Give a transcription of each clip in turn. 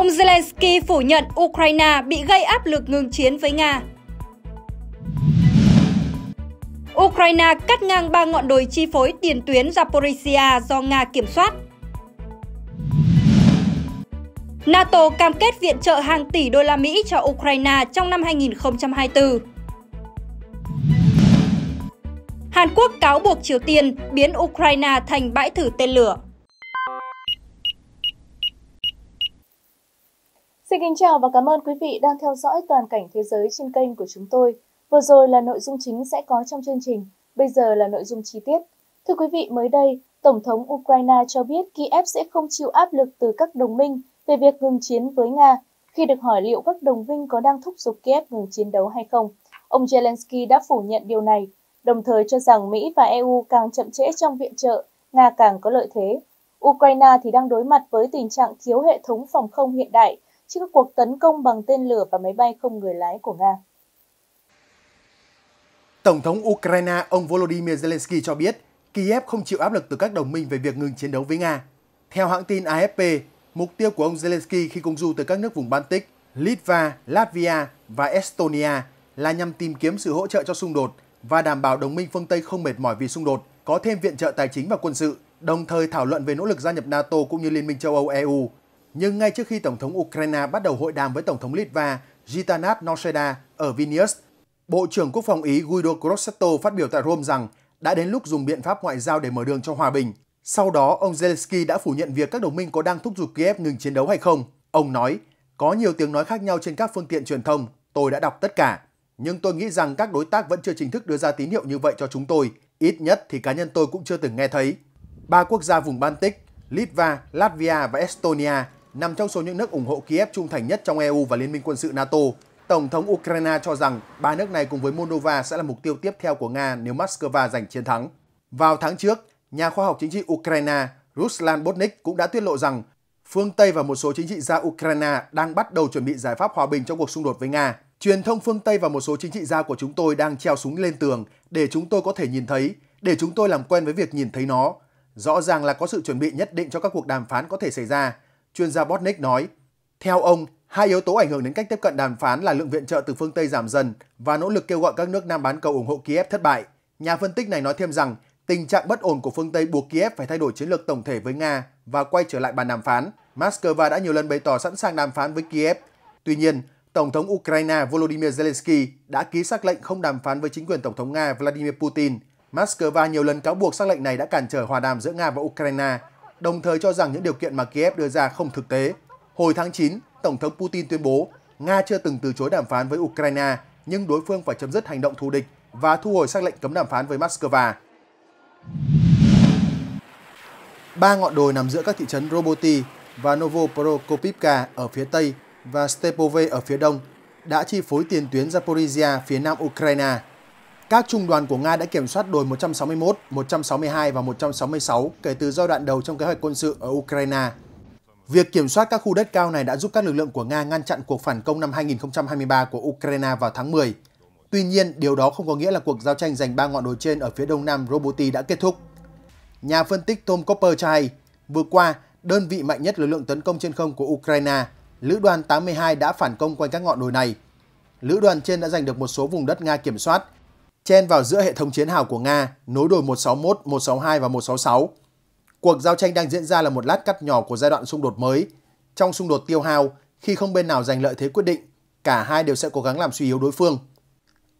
Ông Zelensky phủ nhận Ukraine bị gây áp lực ngừng chiến với Nga. Ukraine cắt ngang ba ngọn đồi chi phối tiền tuyến Zaporizhia do Nga kiểm soát. NATO cam kết viện trợ hàng tỷ đô la Mỹ cho Ukraine trong năm 2024. Hàn Quốc cáo buộc Triều Tiên biến Ukraine thành bãi thử tên lửa. Xin kính chào và cảm ơn quý vị đang theo dõi toàn cảnh thế giới trên kênh của chúng tôi. Vừa rồi là nội dung chính sẽ có trong chương trình, bây giờ là nội dung chi tiết. Thưa quý vị, mới đây, Tổng thống Ukraine cho biết Kiev sẽ không chịu áp lực từ các đồng minh về việc ngừng chiến với Nga. Khi được hỏi liệu các đồng minh có đang thúc giục Kiev ngừng chiến đấu hay không, ông Zelensky đã phủ nhận điều này, đồng thời cho rằng Mỹ và EU càng chậm trễ trong viện trợ, Nga càng có lợi thế. Ukraine thì đang đối mặt với tình trạng thiếu hệ thống phòng không hiện đại – trước các cuộc tấn công bằng tên lửa và máy bay không người lái của Nga. Tổng thống Ukraine ông Volodymyr Zelensky cho biết Kiev không chịu áp lực từ các đồng minh về việc ngừng chiến đấu với Nga. Theo hãng tin AFP, mục tiêu của ông Zelensky khi công du từ các nước vùng Baltic, Litva, Latvia và Estonia là nhằm tìm kiếm sự hỗ trợ cho xung đột và đảm bảo đồng minh phương Tây không mệt mỏi vì xung đột, có thêm viện trợ tài chính và quân sự, đồng thời thảo luận về nỗ lực gia nhập NATO cũng như Liên minh châu Âu EU nhưng ngay trước khi Tổng thống Ukraine bắt đầu hội đàm với Tổng thống Litva Gitanat Nauseda ở Vilnius, Bộ trưởng Quốc phòng Ý Guido Grossetto phát biểu tại Rome rằng đã đến lúc dùng biện pháp ngoại giao để mở đường cho hòa bình. Sau đó, ông Zelensky đã phủ nhận việc các đồng minh có đang thúc giục Kiev ngừng chiến đấu hay không. Ông nói, có nhiều tiếng nói khác nhau trên các phương tiện truyền thông, tôi đã đọc tất cả. Nhưng tôi nghĩ rằng các đối tác vẫn chưa chính thức đưa ra tín hiệu như vậy cho chúng tôi. Ít nhất thì cá nhân tôi cũng chưa từng nghe thấy. Ba quốc gia vùng Baltic, Litva, Latvia và Estonia nằm trong số những nước ủng hộ Kiev trung thành nhất trong EU và Liên minh quân sự NATO. Tổng thống Ukraine cho rằng ba nước này cùng với Moldova sẽ là mục tiêu tiếp theo của Nga nếu Moscow giành chiến thắng. Vào tháng trước, nhà khoa học chính trị Ukraine Ruslan Botnik cũng đã tiết lộ rằng phương Tây và một số chính trị gia Ukraine đang bắt đầu chuẩn bị giải pháp hòa bình trong cuộc xung đột với Nga. Truyền thông phương Tây và một số chính trị gia của chúng tôi đang treo súng lên tường để chúng tôi có thể nhìn thấy, để chúng tôi làm quen với việc nhìn thấy nó. Rõ ràng là có sự chuẩn bị nhất định cho các cuộc đàm phán có thể xảy ra, Chuyên gia Botnick nói, theo ông, hai yếu tố ảnh hưởng đến cách tiếp cận đàm phán là lượng viện trợ từ phương Tây giảm dần và nỗ lực kêu gọi các nước Nam bán cầu ủng hộ Kiev thất bại. Nhà phân tích này nói thêm rằng tình trạng bất ổn của phương Tây buộc Kiev phải thay đổi chiến lược tổng thể với Nga và quay trở lại bàn đàm phán. Moscow đã nhiều lần bày tỏ sẵn sàng đàm phán với Kiev. Tuy nhiên, Tổng thống Ukraine Volodymyr Zelensky đã ký xác lệnh không đàm phán với chính quyền Tổng thống Nga Vladimir Putin. Moscow nhiều lần cáo buộc xác lệnh này đã cản trở hòa đàm giữa Nga và Ukraine đồng thời cho rằng những điều kiện mà Kiev đưa ra không thực tế. Hồi tháng 9, Tổng thống Putin tuyên bố Nga chưa từng từ chối đàm phán với Ukraine, nhưng đối phương phải chấm dứt hành động thù địch và thu hồi xác lệnh cấm đàm phán với Moscow. Ba ngọn đồi nằm giữa các thị trấn Roboti và Novoprokopivka ở phía Tây và Stepove ở phía Đông đã chi phối tiền tuyến Zaporizhia phía nam Ukraine các trung đoàn của Nga đã kiểm soát đồi 161, 162 và 166 kể từ giai đoạn đầu trong kế hoạch quân sự ở Ukraine. Việc kiểm soát các khu đất cao này đã giúp các lực lượng của Nga ngăn chặn cuộc phản công năm 2023 của Ukraine vào tháng 10. Tuy nhiên, điều đó không có nghĩa là cuộc giao tranh giành ba ngọn đồi trên ở phía đông nam Roboti đã kết thúc. Nhà phân tích Tom Copper cho hay, vừa qua, đơn vị mạnh nhất lực lượng tấn công trên không của Ukraine, Lữ đoàn 82 đã phản công quanh các ngọn đồi này. Lữ đoàn trên đã giành được một số vùng đất Nga kiểm soát, chen vào giữa hệ thống chiến hào của Nga, nối đồi 161, 162 và 166. Cuộc giao tranh đang diễn ra là một lát cắt nhỏ của giai đoạn xung đột mới. Trong xung đột tiêu hao, khi không bên nào giành lợi thế quyết định, cả hai đều sẽ cố gắng làm suy yếu đối phương.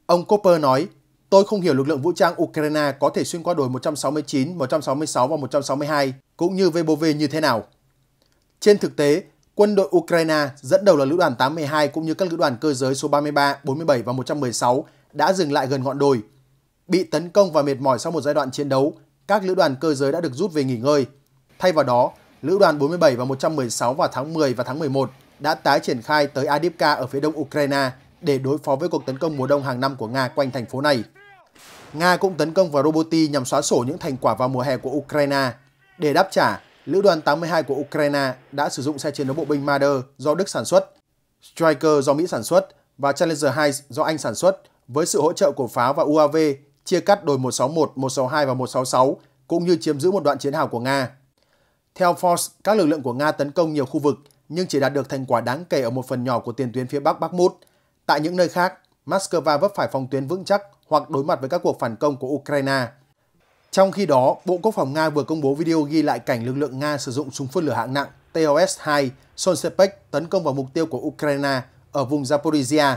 Ông Copper nói, Tôi không hiểu lực lượng vũ trang Ukraine có thể xuyên qua đồi 169, 166 và 162, cũng như Vebov như thế nào. Trên thực tế, quân đội Ukraine dẫn đầu là lữ đoàn 82 cũng như các lữ đoàn cơ giới số 33, 47 và 116 đã dừng lại gần ngọn đồi. Bị tấn công và mệt mỏi sau một giai đoạn chiến đấu, các lữ đoàn cơ giới đã được rút về nghỉ ngơi. Thay vào đó, lữ đoàn 47 và 116 vào tháng 10 và tháng 11 đã tái triển khai tới Adivka ở phía đông Ukraine để đối phó với cuộc tấn công mùa đông hàng năm của Nga quanh thành phố này. Nga cũng tấn công vào Roboti nhằm xóa sổ những thành quả vào mùa hè của Ukraine. Để đáp trả, Lữ đoàn 82 của Ukraine đã sử dụng xe chiến đấu bộ binh Marder do Đức sản xuất, Striker do Mỹ sản xuất và Challenger 2 do Anh sản xuất với sự hỗ trợ của pháo và UAV chia cắt đồi 161, 162 và 166 cũng như chiếm giữ một đoạn chiến hào của Nga. Theo Force, các lực lượng của Nga tấn công nhiều khu vực nhưng chỉ đạt được thành quả đáng kể ở một phần nhỏ của tiền tuyến phía Bắc bắc Bakhmut. Tại những nơi khác, Moscow vấp phải phòng tuyến vững chắc hoặc đối mặt với các cuộc phản công của Ukraine. Trong khi đó, Bộ Quốc phòng Nga vừa công bố video ghi lại cảnh lực lượng Nga sử dụng súng phun lửa hạng nặng TOS-2 Sonspec tấn công vào mục tiêu của Ukraine ở vùng Zaporizhia.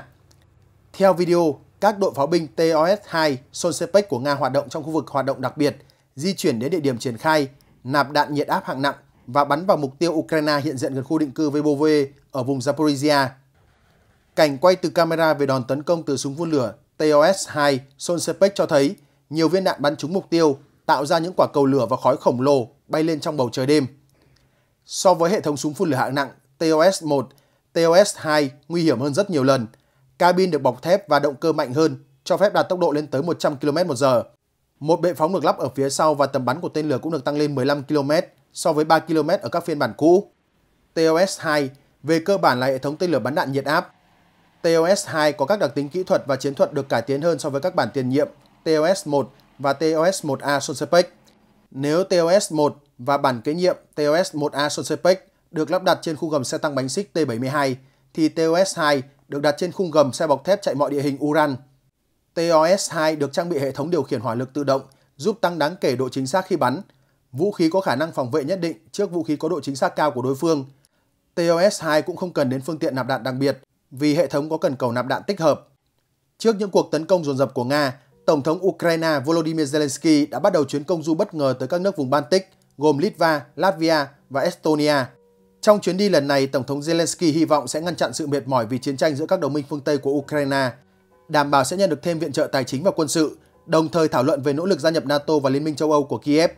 Theo video, các đội pháo binh TOS-2 Solsepec của Nga hoạt động trong khu vực hoạt động đặc biệt, di chuyển đến địa điểm triển khai, nạp đạn nhiệt áp hạng nặng và bắn vào mục tiêu Ukraine hiện diện gần khu định cư Vebove ở vùng Zaporizhia. Cảnh quay từ camera về đòn tấn công từ súng phun lửa TOS-2 Solsepec cho thấy nhiều viên đạn bắn trúng mục tiêu, tạo ra những quả cầu lửa và khói khổng lồ bay lên trong bầu trời đêm. So với hệ thống súng phun lửa hạng nặng TOS-1, TOS-2 nguy hiểm hơn rất nhiều lần – cabin được bọc thép và động cơ mạnh hơn, cho phép đạt tốc độ lên tới 100 km/h. Một bệ phóng được lắp ở phía sau và tầm bắn của tên lửa cũng được tăng lên 15 km so với 3 km ở các phiên bản cũ. TOS-2 về cơ bản là hệ thống tên lửa bắn đạn nhiệt áp. TOS-2 có các đặc tính kỹ thuật và chiến thuật được cải tiến hơn so với các bản tiền nhiệm TOS-1 và TOS-1A Solspec. Nếu TOS-1 và bản kế nhiệm TOS-1A Solspec được lắp đặt trên khu gầm xe tăng bánh xích T-72 thì TOS-2 được đặt trên khung gầm xe bọc thép chạy mọi địa hình Uran. TOS-2 được trang bị hệ thống điều khiển hỏa lực tự động, giúp tăng đáng kể độ chính xác khi bắn. Vũ khí có khả năng phòng vệ nhất định trước vũ khí có độ chính xác cao của đối phương. TOS-2 cũng không cần đến phương tiện nạp đạn đặc biệt vì hệ thống có cần cầu nạp đạn tích hợp. Trước những cuộc tấn công dồn dập của Nga, Tổng thống Ukraine Volodymyr Zelensky đã bắt đầu chuyến công du bất ngờ tới các nước vùng Baltic, gồm Litva, Latvia và Estonia. Trong chuyến đi lần này, Tổng thống Zelensky hy vọng sẽ ngăn chặn sự mệt mỏi vì chiến tranh giữa các đồng minh phương Tây của Ukraine, đảm bảo sẽ nhận được thêm viện trợ tài chính và quân sự, đồng thời thảo luận về nỗ lực gia nhập NATO và Liên minh châu Âu của Kiev.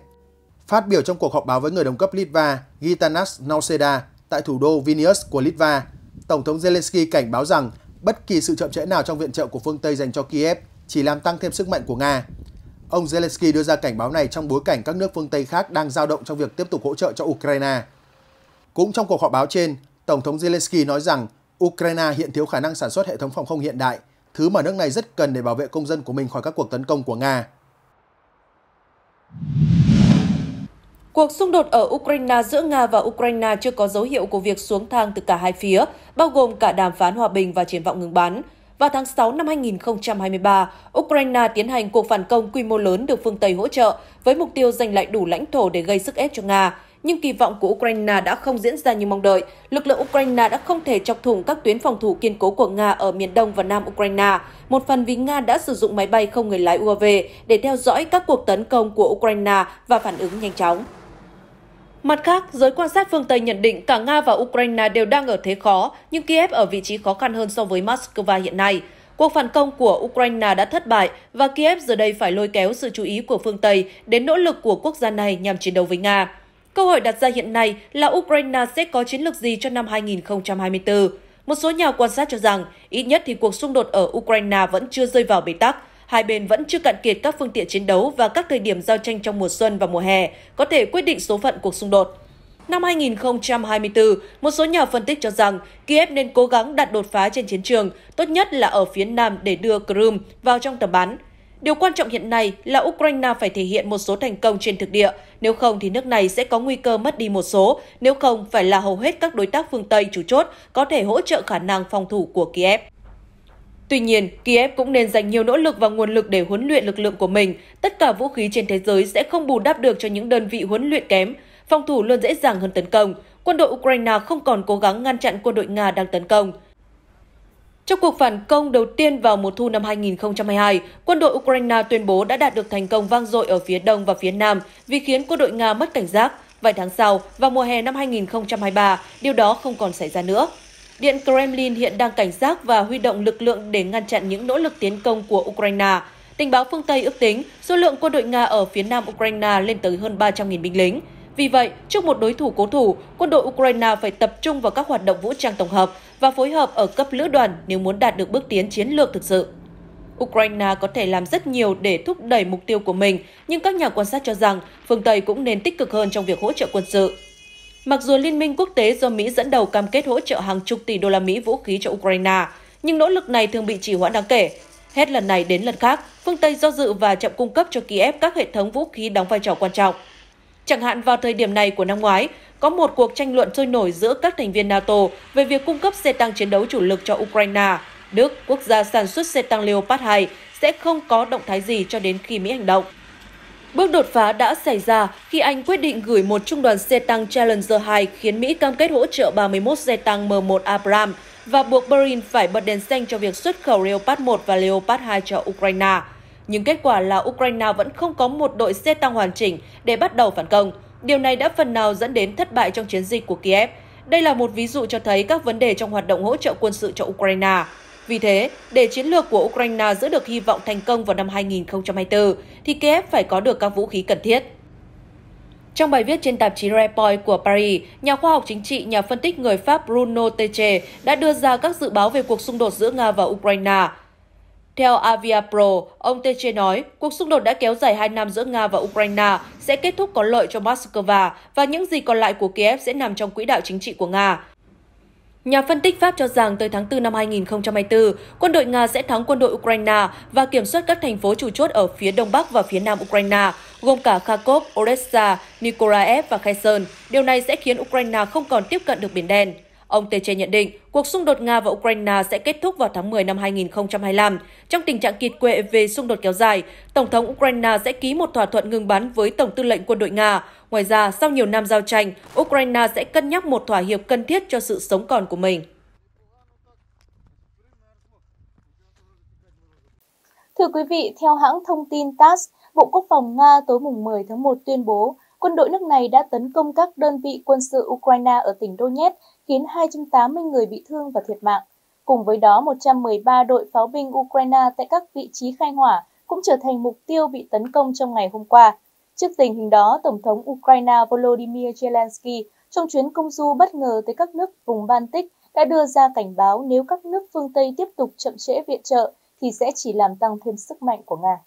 Phát biểu trong cuộc họp báo với người đồng cấp Litva Gitanas Nauseda tại thủ đô Vilnius của Litva, Tổng thống Zelensky cảnh báo rằng bất kỳ sự chậm trễ nào trong viện trợ của phương Tây dành cho Kiev chỉ làm tăng thêm sức mạnh của Nga. Ông Zelensky đưa ra cảnh báo này trong bối cảnh các nước phương Tây khác đang dao động trong việc tiếp tục hỗ trợ cho Ukraine. Cũng trong cuộc họp báo trên, Tổng thống Zelensky nói rằng Ukraine hiện thiếu khả năng sản xuất hệ thống phòng không hiện đại, thứ mà nước này rất cần để bảo vệ công dân của mình khỏi các cuộc tấn công của Nga. Cuộc xung đột ở Ukraine giữa Nga và Ukraine chưa có dấu hiệu của việc xuống thang từ cả hai phía, bao gồm cả đàm phán hòa bình và triển vọng ngừng bắn. Vào tháng 6 năm 2023, Ukraine tiến hành cuộc phản công quy mô lớn được phương Tây hỗ trợ với mục tiêu giành lại đủ lãnh thổ để gây sức ép cho Nga nhưng kỳ vọng của Ukraine đã không diễn ra như mong đợi. Lực lượng Ukraine đã không thể chọc thủng các tuyến phòng thủ kiên cố của Nga ở miền đông và nam Ukraine, một phần vì Nga đã sử dụng máy bay không người lái UAV để theo dõi các cuộc tấn công của Ukraine và phản ứng nhanh chóng. Mặt khác, giới quan sát phương Tây nhận định cả Nga và Ukraine đều đang ở thế khó, nhưng Kiev ở vị trí khó khăn hơn so với Moscow hiện nay. Cuộc phản công của Ukraine đã thất bại và Kiev giờ đây phải lôi kéo sự chú ý của phương Tây đến nỗ lực của quốc gia này nhằm chiến đấu với Nga. Câu hỏi đặt ra hiện nay là Ukraine sẽ có chiến lược gì cho năm 2024? Một số nhà quan sát cho rằng, ít nhất thì cuộc xung đột ở Ukraine vẫn chưa rơi vào bế tắc, hai bên vẫn chưa cạn kiệt các phương tiện chiến đấu và các thời điểm giao tranh trong mùa xuân và mùa hè có thể quyết định số phận cuộc xung đột. Năm 2024, một số nhà phân tích cho rằng Kiev nên cố gắng đạt đột phá trên chiến trường, tốt nhất là ở phía nam để đưa Crimea vào trong tầm bắn, Điều quan trọng hiện nay là Ukraine phải thể hiện một số thành công trên thực địa, nếu không thì nước này sẽ có nguy cơ mất đi một số, nếu không phải là hầu hết các đối tác phương Tây chủ chốt có thể hỗ trợ khả năng phòng thủ của Kiev. Tuy nhiên, Kiev cũng nên dành nhiều nỗ lực và nguồn lực để huấn luyện lực lượng của mình. Tất cả vũ khí trên thế giới sẽ không bù đắp được cho những đơn vị huấn luyện kém. Phòng thủ luôn dễ dàng hơn tấn công. Quân đội Ukraine không còn cố gắng ngăn chặn quân đội Nga đang tấn công. Trong cuộc phản công đầu tiên vào mùa thu năm 2022, quân đội Ukraine tuyên bố đã đạt được thành công vang dội ở phía đông và phía nam vì khiến quân đội Nga mất cảnh giác. Vài tháng sau, vào mùa hè năm 2023, điều đó không còn xảy ra nữa. Điện Kremlin hiện đang cảnh giác và huy động lực lượng để ngăn chặn những nỗ lực tiến công của Ukraine. Tình báo phương Tây ước tính số lượng quân đội Nga ở phía nam Ukraine lên tới hơn 300.000 binh lính. Vì vậy, trước một đối thủ cố thủ, quân đội Ukraine phải tập trung vào các hoạt động vũ trang tổng hợp và phối hợp ở cấp lữ đoàn nếu muốn đạt được bước tiến chiến lược thực sự. Ukraine có thể làm rất nhiều để thúc đẩy mục tiêu của mình, nhưng các nhà quan sát cho rằng phương Tây cũng nên tích cực hơn trong việc hỗ trợ quân sự. Mặc dù Liên minh quốc tế do Mỹ dẫn đầu cam kết hỗ trợ hàng chục tỷ đô la Mỹ vũ khí cho Ukraine, nhưng nỗ lực này thường bị trì hoãn đáng kể. Hết lần này đến lần khác, phương Tây do dự và chậm cung cấp cho Kiev các hệ thống vũ khí đóng vai trò quan trọng. Chẳng hạn vào thời điểm này của năm ngoái, có một cuộc tranh luận sôi nổi giữa các thành viên NATO về việc cung cấp xe tăng chiến đấu chủ lực cho Ukraine. Đức, quốc gia sản xuất xe tăng Leopard 2, sẽ không có động thái gì cho đến khi Mỹ hành động. Bước đột phá đã xảy ra khi Anh quyết định gửi một trung đoàn xe tăng Challenger 2 khiến Mỹ cam kết hỗ trợ 31 xe tăng M1 Abrams và buộc Berlin phải bật đèn xanh cho việc xuất khẩu Leopard 1 và Leopard 2 cho Ukraine. Nhưng kết quả là Ukraine vẫn không có một đội xe tăng hoàn chỉnh để bắt đầu phản công. Điều này đã phần nào dẫn đến thất bại trong chiến dịch của Kiev. Đây là một ví dụ cho thấy các vấn đề trong hoạt động hỗ trợ quân sự cho Ukraine. Vì thế, để chiến lược của Ukraine giữ được hy vọng thành công vào năm 2024, thì Kiev phải có được các vũ khí cần thiết. Trong bài viết trên tạp chí Repoint của Paris, nhà khoa học chính trị, nhà phân tích người Pháp Bruno Teche đã đưa ra các dự báo về cuộc xung đột giữa Nga và Ukraine. Theo Aviapro, ông Teche nói, cuộc xung đột đã kéo dài hai năm giữa Nga và Ukraine sẽ kết thúc có lợi cho Moscow và những gì còn lại của Kiev sẽ nằm trong quỹ đạo chính trị của Nga. Nhà phân tích Pháp cho rằng tới tháng 4 năm 2024, quân đội Nga sẽ thắng quân đội Ukraine và kiểm soát các thành phố chủ chốt ở phía đông bắc và phía nam Ukraine, gồm cả Kharkov, Odessa, Nikolaev và Kherson. Điều này sẽ khiến Ukraine không còn tiếp cận được Biển Đen. Ông Teche nhận định cuộc xung đột Nga và Ukraine sẽ kết thúc vào tháng 10 năm 2025. Trong tình trạng kiệt quệ về xung đột kéo dài, Tổng thống Ukraine sẽ ký một thỏa thuận ngừng bắn với Tổng tư lệnh quân đội Nga. Ngoài ra, sau nhiều năm giao tranh, Ukraine sẽ cân nhắc một thỏa hiệp cần thiết cho sự sống còn của mình. Thưa quý vị, theo hãng thông tin TASS, Bộ Quốc phòng Nga tối mùng 10 tháng 1 tuyên bố quân đội nước này đã tấn công các đơn vị quân sự Ukraine ở tỉnh Donetsk khiến 280 người bị thương và thiệt mạng. Cùng với đó, 113 đội pháo binh Ukraine tại các vị trí khai hỏa cũng trở thành mục tiêu bị tấn công trong ngày hôm qua. Trước tình hình đó, Tổng thống Ukraine Volodymyr Zelensky trong chuyến công du bất ngờ tới các nước vùng Baltic đã đưa ra cảnh báo nếu các nước phương Tây tiếp tục chậm trễ viện trợ thì sẽ chỉ làm tăng thêm sức mạnh của Nga.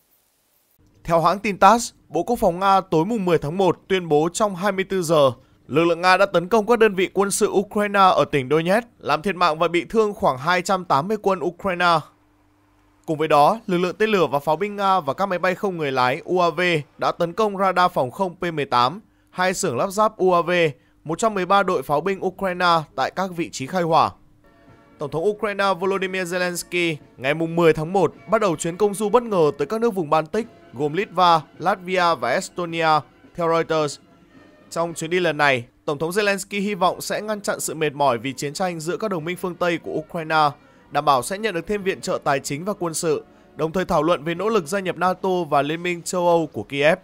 Theo hãng tin TASS, Bộ Quốc phòng Nga tối mùng 10 tháng 1 tuyên bố trong 24 giờ Lực lượng Nga đã tấn công các đơn vị quân sự Ukraine ở tỉnh Donetsk, làm thiệt mạng và bị thương khoảng 280 quân Ukraine. Cùng với đó, lực lượng tên lửa và pháo binh Nga và các máy bay không người lái UAV đã tấn công radar phòng không P-18, hai xưởng lắp ráp UAV, 113 đội pháo binh Ukraine tại các vị trí khai hỏa. Tổng thống Ukraine Volodymyr Zelensky ngày 10 tháng 1 bắt đầu chuyến công du bất ngờ tới các nước vùng Baltic gồm Litva, Latvia và Estonia, theo Reuters. Trong chuyến đi lần này, Tổng thống Zelensky hy vọng sẽ ngăn chặn sự mệt mỏi vì chiến tranh giữa các đồng minh phương Tây của Ukraine, đảm bảo sẽ nhận được thêm viện trợ tài chính và quân sự, đồng thời thảo luận về nỗ lực gia nhập NATO và Liên minh châu Âu của Kiev.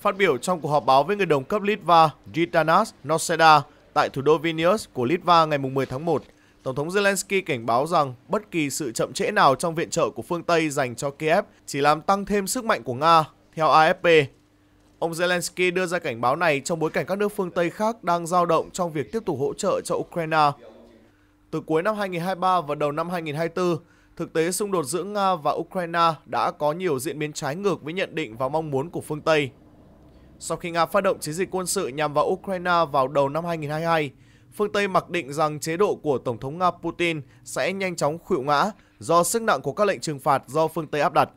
Phát biểu trong cuộc họp báo với người đồng cấp Litva Gitanas Noseda tại thủ đô Vilnius của Litva ngày 10 tháng 1, Tổng thống Zelensky cảnh báo rằng bất kỳ sự chậm trễ nào trong viện trợ của phương Tây dành cho Kiev chỉ làm tăng thêm sức mạnh của Nga. Theo AFP, Ông Zelensky đưa ra cảnh báo này trong bối cảnh các nước phương Tây khác đang dao động trong việc tiếp tục hỗ trợ cho Ukraine. Từ cuối năm 2023 và đầu năm 2024, thực tế xung đột giữa Nga và Ukraine đã có nhiều diễn biến trái ngược với nhận định và mong muốn của phương Tây. Sau khi Nga phát động chiến dịch quân sự nhằm vào Ukraine vào đầu năm 2022, phương Tây mặc định rằng chế độ của Tổng thống Nga Putin sẽ nhanh chóng khuỵu ngã do sức nặng của các lệnh trừng phạt do phương Tây áp đặt.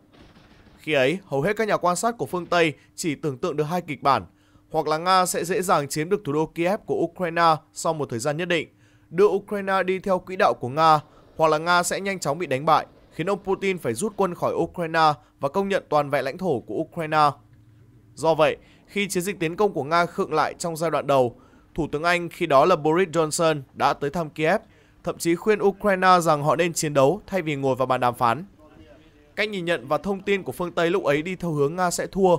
Khi ấy, hầu hết các nhà quan sát của phương Tây chỉ tưởng tượng được hai kịch bản, hoặc là Nga sẽ dễ dàng chiếm được thủ đô Kiev của Ukraine sau một thời gian nhất định, đưa Ukraine đi theo quỹ đạo của Nga, hoặc là Nga sẽ nhanh chóng bị đánh bại, khiến ông Putin phải rút quân khỏi Ukraine và công nhận toàn vẹn lãnh thổ của Ukraine. Do vậy, khi chiến dịch tiến công của Nga khựng lại trong giai đoạn đầu, Thủ tướng Anh khi đó là Boris Johnson đã tới thăm Kiev, thậm chí khuyên Ukraine rằng họ nên chiến đấu thay vì ngồi vào bàn đàm phán. Cách nhìn nhận và thông tin của phương Tây lúc ấy đi theo hướng Nga sẽ thua,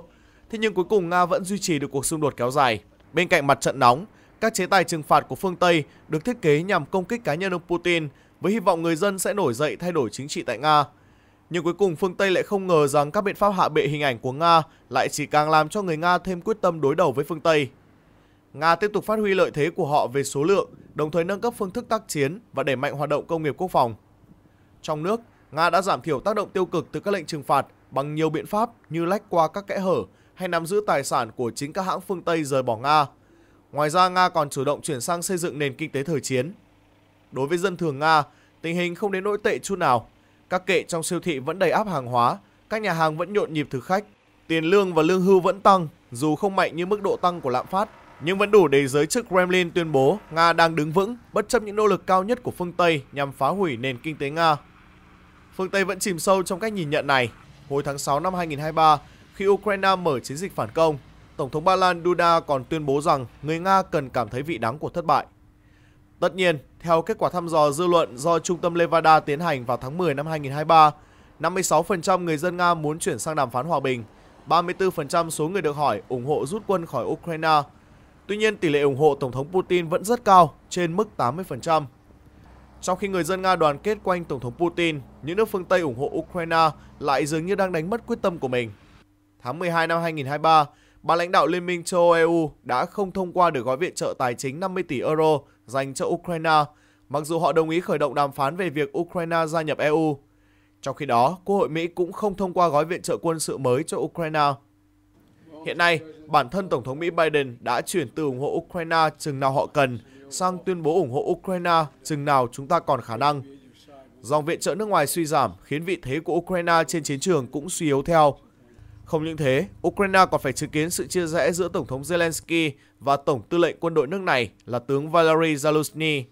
thế nhưng cuối cùng Nga vẫn duy trì được cuộc xung đột kéo dài. Bên cạnh mặt trận nóng, các chế tài trừng phạt của phương Tây được thiết kế nhằm công kích cá nhân ông Putin với hy vọng người dân sẽ nổi dậy thay đổi chính trị tại Nga. Nhưng cuối cùng phương Tây lại không ngờ rằng các biện pháp hạ bệ hình ảnh của Nga lại chỉ càng làm cho người Nga thêm quyết tâm đối đầu với phương Tây. Nga tiếp tục phát huy lợi thế của họ về số lượng, đồng thời nâng cấp phương thức tác chiến và đẩy mạnh hoạt động công nghiệp quốc phòng. Trong nước, Nga đã giảm thiểu tác động tiêu cực từ các lệnh trừng phạt bằng nhiều biện pháp như lách qua các kẽ hở hay nắm giữ tài sản của chính các hãng phương Tây rời bỏ Nga. Ngoài ra, Nga còn chủ động chuyển sang xây dựng nền kinh tế thời chiến. Đối với dân thường Nga, tình hình không đến nỗi tệ chút nào. Các kệ trong siêu thị vẫn đầy áp hàng hóa, các nhà hàng vẫn nhộn nhịp thực khách. Tiền lương và lương hưu vẫn tăng, dù không mạnh như mức độ tăng của lạm phát, nhưng vẫn đủ để giới chức Kremlin tuyên bố Nga đang đứng vững bất chấp những nỗ lực cao nhất của phương Tây nhằm phá hủy nền kinh tế Nga phương Tây vẫn chìm sâu trong cách nhìn nhận này. Hồi tháng 6 năm 2023, khi Ukraine mở chiến dịch phản công, Tổng thống Ba Lan Duda còn tuyên bố rằng người Nga cần cảm thấy vị đắng của thất bại. Tất nhiên, theo kết quả thăm dò dư luận do Trung tâm Levada tiến hành vào tháng 10 năm 2023, 56% người dân Nga muốn chuyển sang đàm phán hòa bình, 34% số người được hỏi ủng hộ rút quân khỏi Ukraine. Tuy nhiên, tỷ lệ ủng hộ Tổng thống Putin vẫn rất cao, trên mức 80%. Trong khi người dân Nga đoàn kết quanh Tổng thống Putin, những nước phương Tây ủng hộ Ukraine lại dường như đang đánh mất quyết tâm của mình. Tháng 12 năm 2023, bà lãnh đạo Liên minh châu Âu EU đã không thông qua được gói viện trợ tài chính 50 tỷ euro dành cho Ukraine, mặc dù họ đồng ý khởi động đàm phán về việc Ukraine gia nhập EU. Trong khi đó, Quốc hội Mỹ cũng không thông qua gói viện trợ quân sự mới cho Ukraine. Hiện nay, bản thân Tổng thống Mỹ Biden đã chuyển từ ủng hộ Ukraine chừng nào họ cần – sang tuyên bố ủng hộ Ukraine chừng nào chúng ta còn khả năng. Dòng viện trợ nước ngoài suy giảm khiến vị thế của Ukraine trên chiến trường cũng suy yếu theo. Không những thế, Ukraine còn phải chứng kiến sự chia rẽ giữa Tổng thống Zelensky và Tổng tư lệnh quân đội nước này là tướng Valery Zaluzny.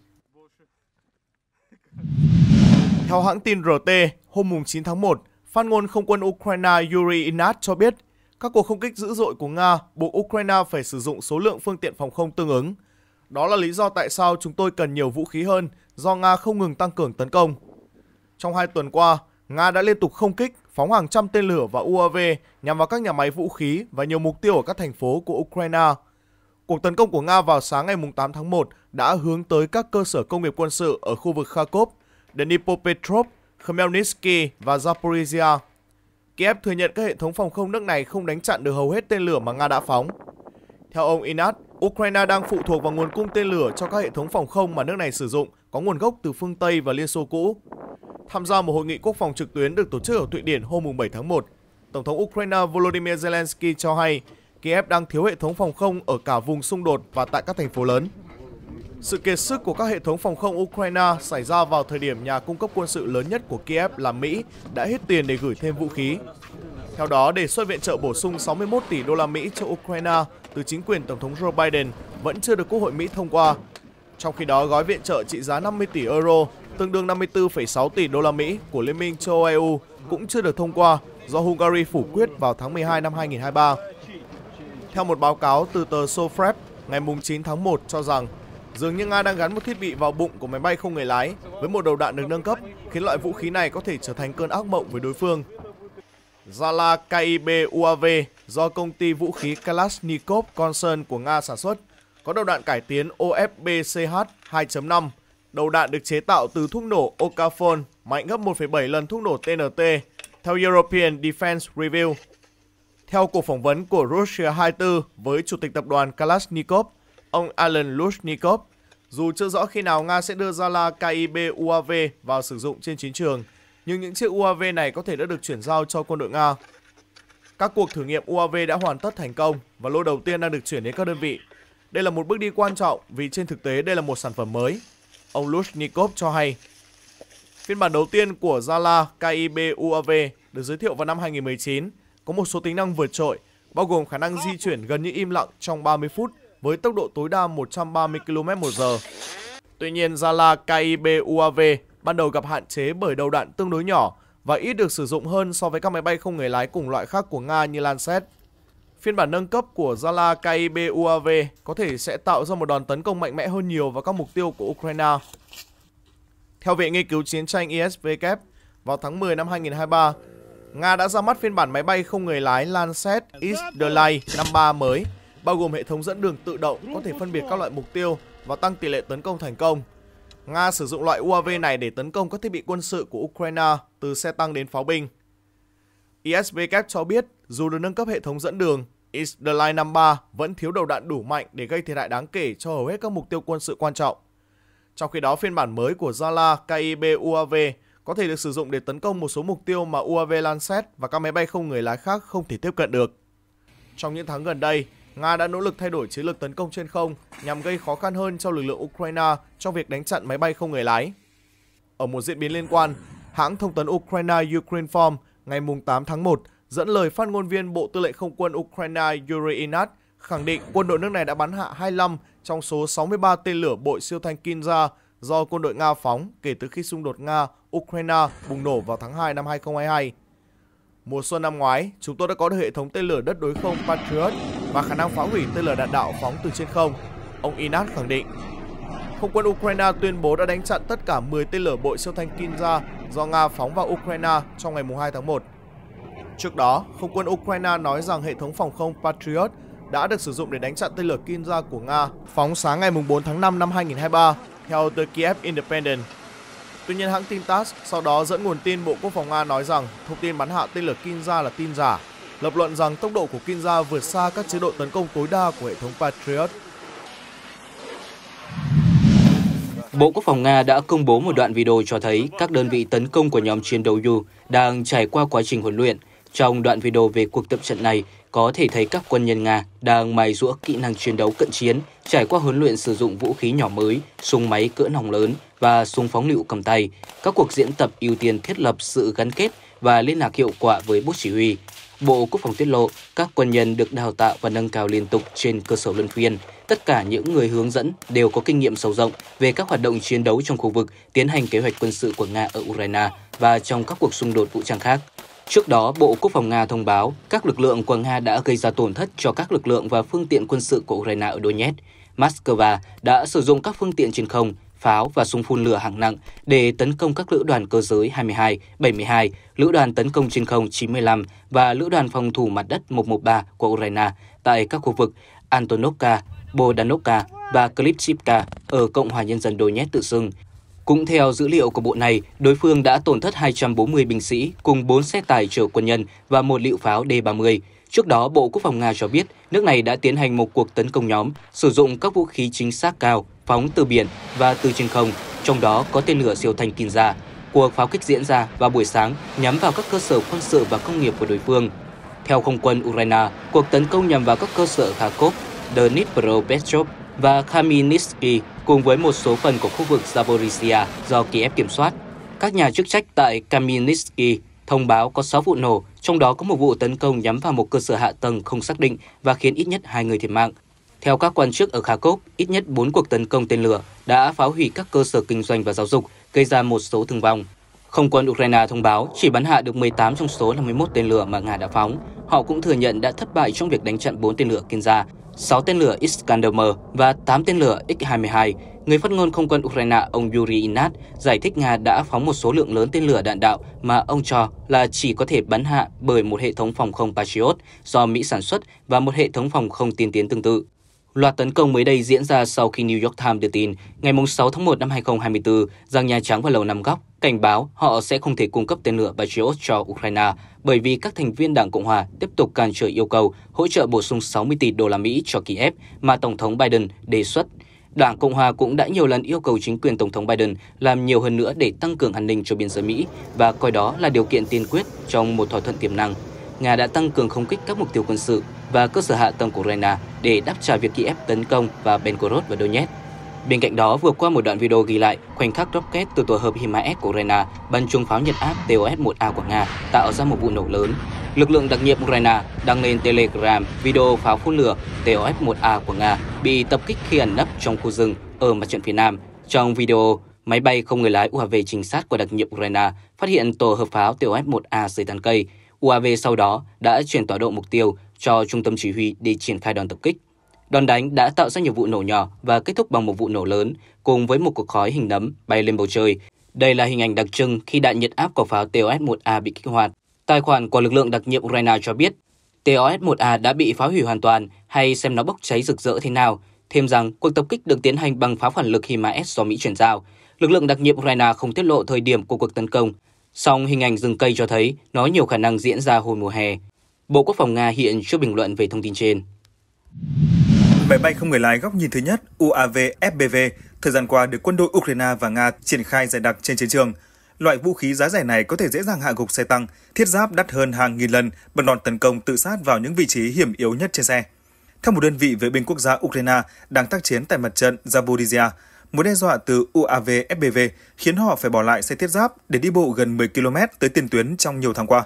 Theo hãng tin RT, hôm 9 tháng 1, phát ngôn không quân Ukraine Yuri Inat cho biết các cuộc không kích dữ dội của Nga buộc Ukraine phải sử dụng số lượng phương tiện phòng không tương ứng, đó là lý do tại sao chúng tôi cần nhiều vũ khí hơn do Nga không ngừng tăng cường tấn công. Trong hai tuần qua, Nga đã liên tục không kích, phóng hàng trăm tên lửa và UAV nhằm vào các nhà máy vũ khí và nhiều mục tiêu ở các thành phố của Ukraine. Cuộc tấn công của Nga vào sáng ngày 8 tháng 1 đã hướng tới các cơ sở công nghiệp quân sự ở khu vực Kharkov, Dnipropetrovsk, Khmelnytsky và Zaporizhia. Kiev thừa nhận các hệ thống phòng không nước này không đánh chặn được hầu hết tên lửa mà Nga đã phóng. Theo ông Inat, Ukraine đang phụ thuộc vào nguồn cung tên lửa cho các hệ thống phòng không mà nước này sử dụng có nguồn gốc từ phương Tây và Liên Xô cũ. Tham gia một hội nghị quốc phòng trực tuyến được tổ chức ở Thụy Điển hôm 7 tháng 1, Tổng thống Ukraine Volodymyr Zelensky cho hay Kiev đang thiếu hệ thống phòng không ở cả vùng xung đột và tại các thành phố lớn. Sự kiệt sức của các hệ thống phòng không Ukraine xảy ra vào thời điểm nhà cung cấp quân sự lớn nhất của Kiev là Mỹ đã hết tiền để gửi thêm vũ khí. Theo đó, đề xuất viện trợ bổ sung 61 tỷ đô la Mỹ cho Ukraine từ chính quyền Tổng thống Joe Biden vẫn chưa được Quốc hội Mỹ thông qua. Trong khi đó, gói viện trợ trị giá 50 tỷ euro, tương đương 54,6 tỷ đô la Mỹ của Liên minh châu Âu cũng chưa được thông qua do Hungary phủ quyết vào tháng 12 năm 2023. Theo một báo cáo từ tờ Sofrep ngày 9 tháng 1 cho rằng, dường như Nga đang gắn một thiết bị vào bụng của máy bay không người lái với một đầu đạn được nâng cấp, khiến loại vũ khí này có thể trở thành cơn ác mộng với đối phương. Zala KIB UAV do công ty vũ khí Kalashnikov Concern của Nga sản xuất, có đầu đạn cải tiến OFBCH 2.5. Đầu đạn được chế tạo từ thuốc nổ Okafon mạnh gấp 1,7 lần thuốc nổ TNT, theo European Defense Review. Theo cuộc phỏng vấn của Russia 24 với Chủ tịch tập đoàn Kalashnikov, ông Alan Lushnikov, dù chưa rõ khi nào Nga sẽ đưa ra la KIB UAV vào sử dụng trên chiến trường, nhưng những chiếc UAV này có thể đã được chuyển giao cho quân đội Nga các cuộc thử nghiệm UAV đã hoàn tất thành công và lô đầu tiên đang được chuyển đến các đơn vị. Đây là một bước đi quan trọng vì trên thực tế đây là một sản phẩm mới. Ông Lushnikov cho hay. Phiên bản đầu tiên của Zala KIB UAV được giới thiệu vào năm 2019 có một số tính năng vượt trội, bao gồm khả năng di chuyển gần như im lặng trong 30 phút với tốc độ tối đa 130 km/h. Tuy nhiên, Zala KIB UAV ban đầu gặp hạn chế bởi đầu đạn tương đối nhỏ và ít được sử dụng hơn so với các máy bay không người lái cùng loại khác của Nga như Lancet. Phiên bản nâng cấp của Zala KIB UAV có thể sẽ tạo ra một đòn tấn công mạnh mẽ hơn nhiều vào các mục tiêu của Ukraine. Theo Viện Nghiên cứu Chiến tranh ISVK, vào tháng 10 năm 2023, Nga đã ra mắt phiên bản máy bay không người lái Lancet X-Delay 53 mới, bao gồm hệ thống dẫn đường tự động có thể phân biệt các loại mục tiêu và tăng tỷ lệ tấn công thành công. Nga sử dụng loại UAV này để tấn công các thiết bị quân sự của Ukraine từ xe tăng đến pháo binh. ISVK cho biết dù được nâng cấp hệ thống dẫn đường, Israel 53 vẫn thiếu đầu đạn đủ mạnh để gây thiệt hại đáng kể cho hầu hết các mục tiêu quân sự quan trọng. Trong khi đó, phiên bản mới của Zala KIB UAV có thể được sử dụng để tấn công một số mục tiêu mà UAV Lancet và các máy bay không người lái khác không thể tiếp cận được. Trong những tháng gần đây, Nga đã nỗ lực thay đổi chiến lược tấn công trên không nhằm gây khó khăn hơn cho lực lượng Ukraine trong việc đánh chặn máy bay không người lái. Ở một diễn biến liên quan, hãng thông tấn Ukraine Ukrainform ngày 8 tháng 1 dẫn lời phát ngôn viên Bộ Tư lệnh Không quân Ukraine Yuri Inat khẳng định quân đội nước này đã bắn hạ 25 trong số 63 tên lửa bội siêu thanh Kinza do quân đội Nga phóng kể từ khi xung đột Nga-Ukraine bùng nổ vào tháng 2 năm 2022. Mùa xuân năm ngoái, chúng tôi đã có được hệ thống tên lửa đất đối không Patriot và khả năng phá hủy tên lửa đạn đạo phóng từ trên không, ông Inat khẳng định. Không quân Ukraine tuyên bố đã đánh chặn tất cả 10 tên lửa bội siêu thanh Kinza do Nga phóng vào Ukraine trong ngày 2 tháng 1. Trước đó, không quân Ukraine nói rằng hệ thống phòng không Patriot đã được sử dụng để đánh chặn tên lửa Kinza của Nga phóng sáng ngày 4 tháng 5 năm 2023, theo The Kiev Independent. Tuy nhiên, hãng tin TASS sau đó dẫn nguồn tin Bộ Quốc phòng Nga nói rằng thông tin bắn hạ tên lửa Kinza là tin giả lập luận rằng tốc độ của Kinza vượt xa các chế độ tấn công tối đa của hệ thống Patriot. Bộ Quốc phòng Nga đã công bố một đoạn video cho thấy các đơn vị tấn công của nhóm chiến đấu U đang trải qua quá trình huấn luyện. Trong đoạn video về cuộc tập trận này, có thể thấy các quân nhân Nga đang mài giũa kỹ năng chiến đấu cận chiến, trải qua huấn luyện sử dụng vũ khí nhỏ mới, súng máy cỡ nòng lớn và súng phóng lựu cầm tay. Các cuộc diễn tập ưu tiên thiết lập sự gắn kết và liên lạc hiệu quả với bộ chỉ huy, Bộ Quốc phòng tiết lộ, các quân nhân được đào tạo và nâng cao liên tục trên cơ sở luân phiên. Tất cả những người hướng dẫn đều có kinh nghiệm sâu rộng về các hoạt động chiến đấu trong khu vực, tiến hành kế hoạch quân sự của Nga ở Ukraine và trong các cuộc xung đột vũ trang khác. Trước đó, Bộ Quốc phòng Nga thông báo các lực lượng của Nga đã gây ra tổn thất cho các lực lượng và phương tiện quân sự của Ukraine ở Donetsk. Moscow đã sử dụng các phương tiện trên không pháo và súng phun lửa hạng nặng để tấn công các lữ đoàn cơ giới 22, 72, lữ đoàn tấn công trên không 95 và lữ đoàn phòng thủ mặt đất 113 của Ukraine tại các khu vực Antonovka, Bodanovka và Klipchivka ở Cộng hòa Nhân dân Donetsk tự xưng. Cũng theo dữ liệu của bộ này, đối phương đã tổn thất 240 binh sĩ cùng 4 xe tải chở quân nhân và một lựu pháo D-30. Trước đó, Bộ Quốc phòng Nga cho biết nước này đã tiến hành một cuộc tấn công nhóm, sử dụng các vũ khí chính xác cao phóng từ biển và từ trên không, trong đó có tên lửa siêu thanh Kinza. Cuộc pháo kích diễn ra vào buổi sáng nhắm vào các cơ sở quân sự và công nghiệp của đối phương. Theo không quân Ukraine, cuộc tấn công nhằm vào các cơ sở Kharkov, Dnipropetrovsk và Khaminitsky cùng với một số phần của khu vực Zaporizhia do Kiev kiểm soát. Các nhà chức trách tại Khaminitsky thông báo có 6 vụ nổ, trong đó có một vụ tấn công nhắm vào một cơ sở hạ tầng không xác định và khiến ít nhất hai người thiệt mạng. Theo các quan chức ở Kharkov, ít nhất 4 cuộc tấn công tên lửa đã phá hủy các cơ sở kinh doanh và giáo dục, gây ra một số thương vong. Không quân Ukraine thông báo chỉ bắn hạ được 18 trong số 51 tên lửa mà Nga đã phóng. Họ cũng thừa nhận đã thất bại trong việc đánh chặn 4 tên lửa Kinza, 6 tên lửa Iskander-M và 8 tên lửa X-22. Người phát ngôn không quân Ukraine ông Yuri Inat giải thích Nga đã phóng một số lượng lớn tên lửa đạn đạo mà ông cho là chỉ có thể bắn hạ bởi một hệ thống phòng không Patriot do Mỹ sản xuất và một hệ thống phòng không tiên tiến tương tự. Loạt tấn công mới đây diễn ra sau khi New York Times đưa tin ngày 6 tháng 1 năm 2024 rằng Nhà Trắng và Lầu Năm Góc cảnh báo họ sẽ không thể cung cấp tên lửa Patriot cho Ukraine bởi vì các thành viên Đảng Cộng hòa tiếp tục cản trở yêu cầu hỗ trợ bổ sung 60 tỷ đô la Mỹ cho Kiev mà Tổng thống Biden đề xuất. Đảng Cộng hòa cũng đã nhiều lần yêu cầu chính quyền Tổng thống Biden làm nhiều hơn nữa để tăng cường an ninh cho biên giới Mỹ và coi đó là điều kiện tiên quyết trong một thỏa thuận tiềm năng. Nga đã tăng cường không kích các mục tiêu quân sự và cơ sở hạ tầng của Ukraine để đáp trả việc Kiev tấn công vào Belgorod và Donetsk. Bên cạnh đó, vừa qua một đoạn video ghi lại khoảnh khắc rocket từ tổ hợp HIMARS của Ukraine bắn trúng pháo nhiệt áp TOS-1A của Nga tạo ra một vụ nổ lớn. Lực lượng đặc nhiệm Ukraine đăng lên Telegram video pháo phun lửa TOS-1A của Nga bị tập kích khi ẩn nấp trong khu rừng ở mặt trận phía Nam. Trong video, máy bay không người lái UAV trinh sát của đặc nhiệm Ukraine phát hiện tổ hợp pháo TOS-1A dưới tán cây UAV sau đó đã chuyển tọa độ mục tiêu cho trung tâm chỉ huy để triển khai đòn tập kích. Đòn đánh đã tạo ra nhiều vụ nổ nhỏ và kết thúc bằng một vụ nổ lớn cùng với một cột khói hình nấm bay lên bầu trời. Đây là hình ảnh đặc trưng khi đạn nhiệt áp của pháo TOS-1A bị kích hoạt. Tài khoản của lực lượng đặc nhiệm Ukraine cho biết, TOS-1A đã bị phá hủy hoàn toàn hay xem nó bốc cháy rực rỡ thế nào. Thêm rằng, cuộc tập kích được tiến hành bằng pháo phản lực HIMARS do Mỹ chuyển giao. Lực lượng đặc nhiệm Ukraine không tiết lộ thời điểm của cuộc tấn công, Song hình ảnh rừng cây cho thấy nó nhiều khả năng diễn ra hồi mùa hè. Bộ Quốc phòng Nga hiện chưa bình luận về thông tin trên. Máy bay không người lái góc nhìn thứ nhất UAV FPV thời gian qua được quân đội Ukraine và Nga triển khai dày đặc trên chiến trường. Loại vũ khí giá rẻ này có thể dễ dàng hạ gục xe tăng, thiết giáp đắt hơn hàng nghìn lần bằng đòn tấn công tự sát vào những vị trí hiểm yếu nhất trên xe. Theo một đơn vị vệ binh quốc gia Ukraine đang tác chiến tại mặt trận Zaporizhia, mối đe dọa từ UAV FPV khiến họ phải bỏ lại xe thiết giáp để đi bộ gần 10 km tới tiền tuyến trong nhiều tháng qua.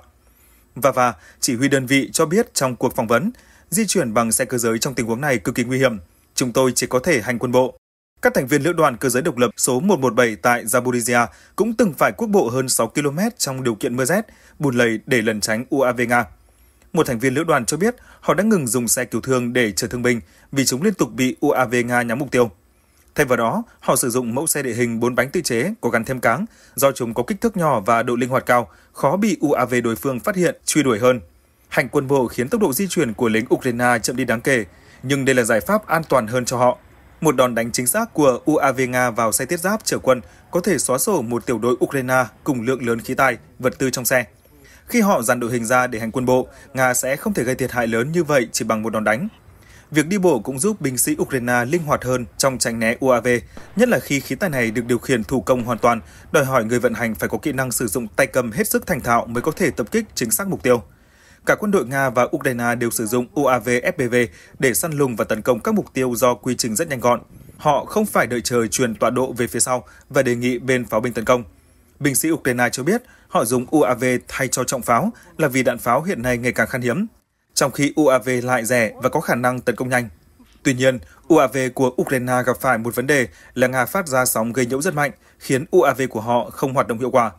Và và, chỉ huy đơn vị cho biết trong cuộc phỏng vấn, di chuyển bằng xe cơ giới trong tình huống này cực kỳ nguy hiểm. Chúng tôi chỉ có thể hành quân bộ. Các thành viên lữ đoàn cơ giới độc lập số 117 tại Zaporizhia cũng từng phải quốc bộ hơn 6 km trong điều kiện mưa rét, bùn lầy để lẩn tránh UAV Nga. Một thành viên lữ đoàn cho biết họ đã ngừng dùng xe cứu thương để chở thương binh vì chúng liên tục bị UAV Nga nhắm mục tiêu. Thay vào đó, họ sử dụng mẫu xe địa hình 4 bánh tự chế có gắn thêm cáng, do chúng có kích thước nhỏ và độ linh hoạt cao, khó bị UAV đối phương phát hiện, truy đuổi hơn. Hành quân bộ khiến tốc độ di chuyển của lính Ukraine chậm đi đáng kể, nhưng đây là giải pháp an toàn hơn cho họ. Một đòn đánh chính xác của UAV Nga vào xe thiết giáp chở quân có thể xóa sổ một tiểu đội Ukraine cùng lượng lớn khí tài, vật tư trong xe. Khi họ dàn đội hình ra để hành quân bộ, Nga sẽ không thể gây thiệt hại lớn như vậy chỉ bằng một đòn đánh. Việc đi bộ cũng giúp binh sĩ Ukraine linh hoạt hơn trong tránh né UAV, nhất là khi khí tài này được điều khiển thủ công hoàn toàn, đòi hỏi người vận hành phải có kỹ năng sử dụng tay cầm hết sức thành thạo mới có thể tập kích chính xác mục tiêu. Cả quân đội Nga và Ukraine đều sử dụng UAV FPV để săn lùng và tấn công các mục tiêu do quy trình rất nhanh gọn. Họ không phải đợi trời truyền tọa độ về phía sau và đề nghị bên pháo binh tấn công. Binh sĩ Ukraine cho biết họ dùng UAV thay cho trọng pháo là vì đạn pháo hiện nay ngày càng khan hiếm trong khi UAV lại rẻ và có khả năng tấn công nhanh. Tuy nhiên, UAV của Ukraine gặp phải một vấn đề là Nga phát ra sóng gây nhiễu rất mạnh, khiến UAV của họ không hoạt động hiệu quả.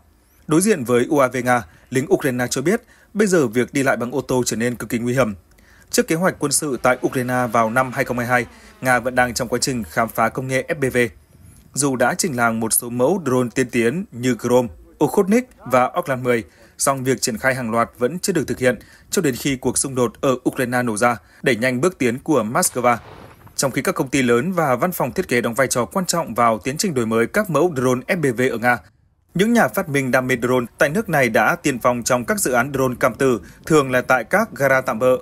Đối diện với UAV Nga, lính Ukraine cho biết bây giờ việc đi lại bằng ô tô trở nên cực kỳ nguy hiểm. Trước kế hoạch quân sự tại Ukraine vào năm 2022, Nga vẫn đang trong quá trình khám phá công nghệ FPV. Dù đã chỉnh làng một số mẫu drone tiên tiến như Chrome, Okhotnik và Oklan 10, song việc triển khai hàng loạt vẫn chưa được thực hiện cho đến khi cuộc xung đột ở Ukraine nổ ra, đẩy nhanh bước tiến của Moscow. Trong khi các công ty lớn và văn phòng thiết kế đóng vai trò quan trọng vào tiến trình đổi mới các mẫu drone FPV ở Nga, những nhà phát minh đam mê drone tại nước này đã tiên phong trong các dự án drone cầm tử, thường là tại các gara tạm bỡ.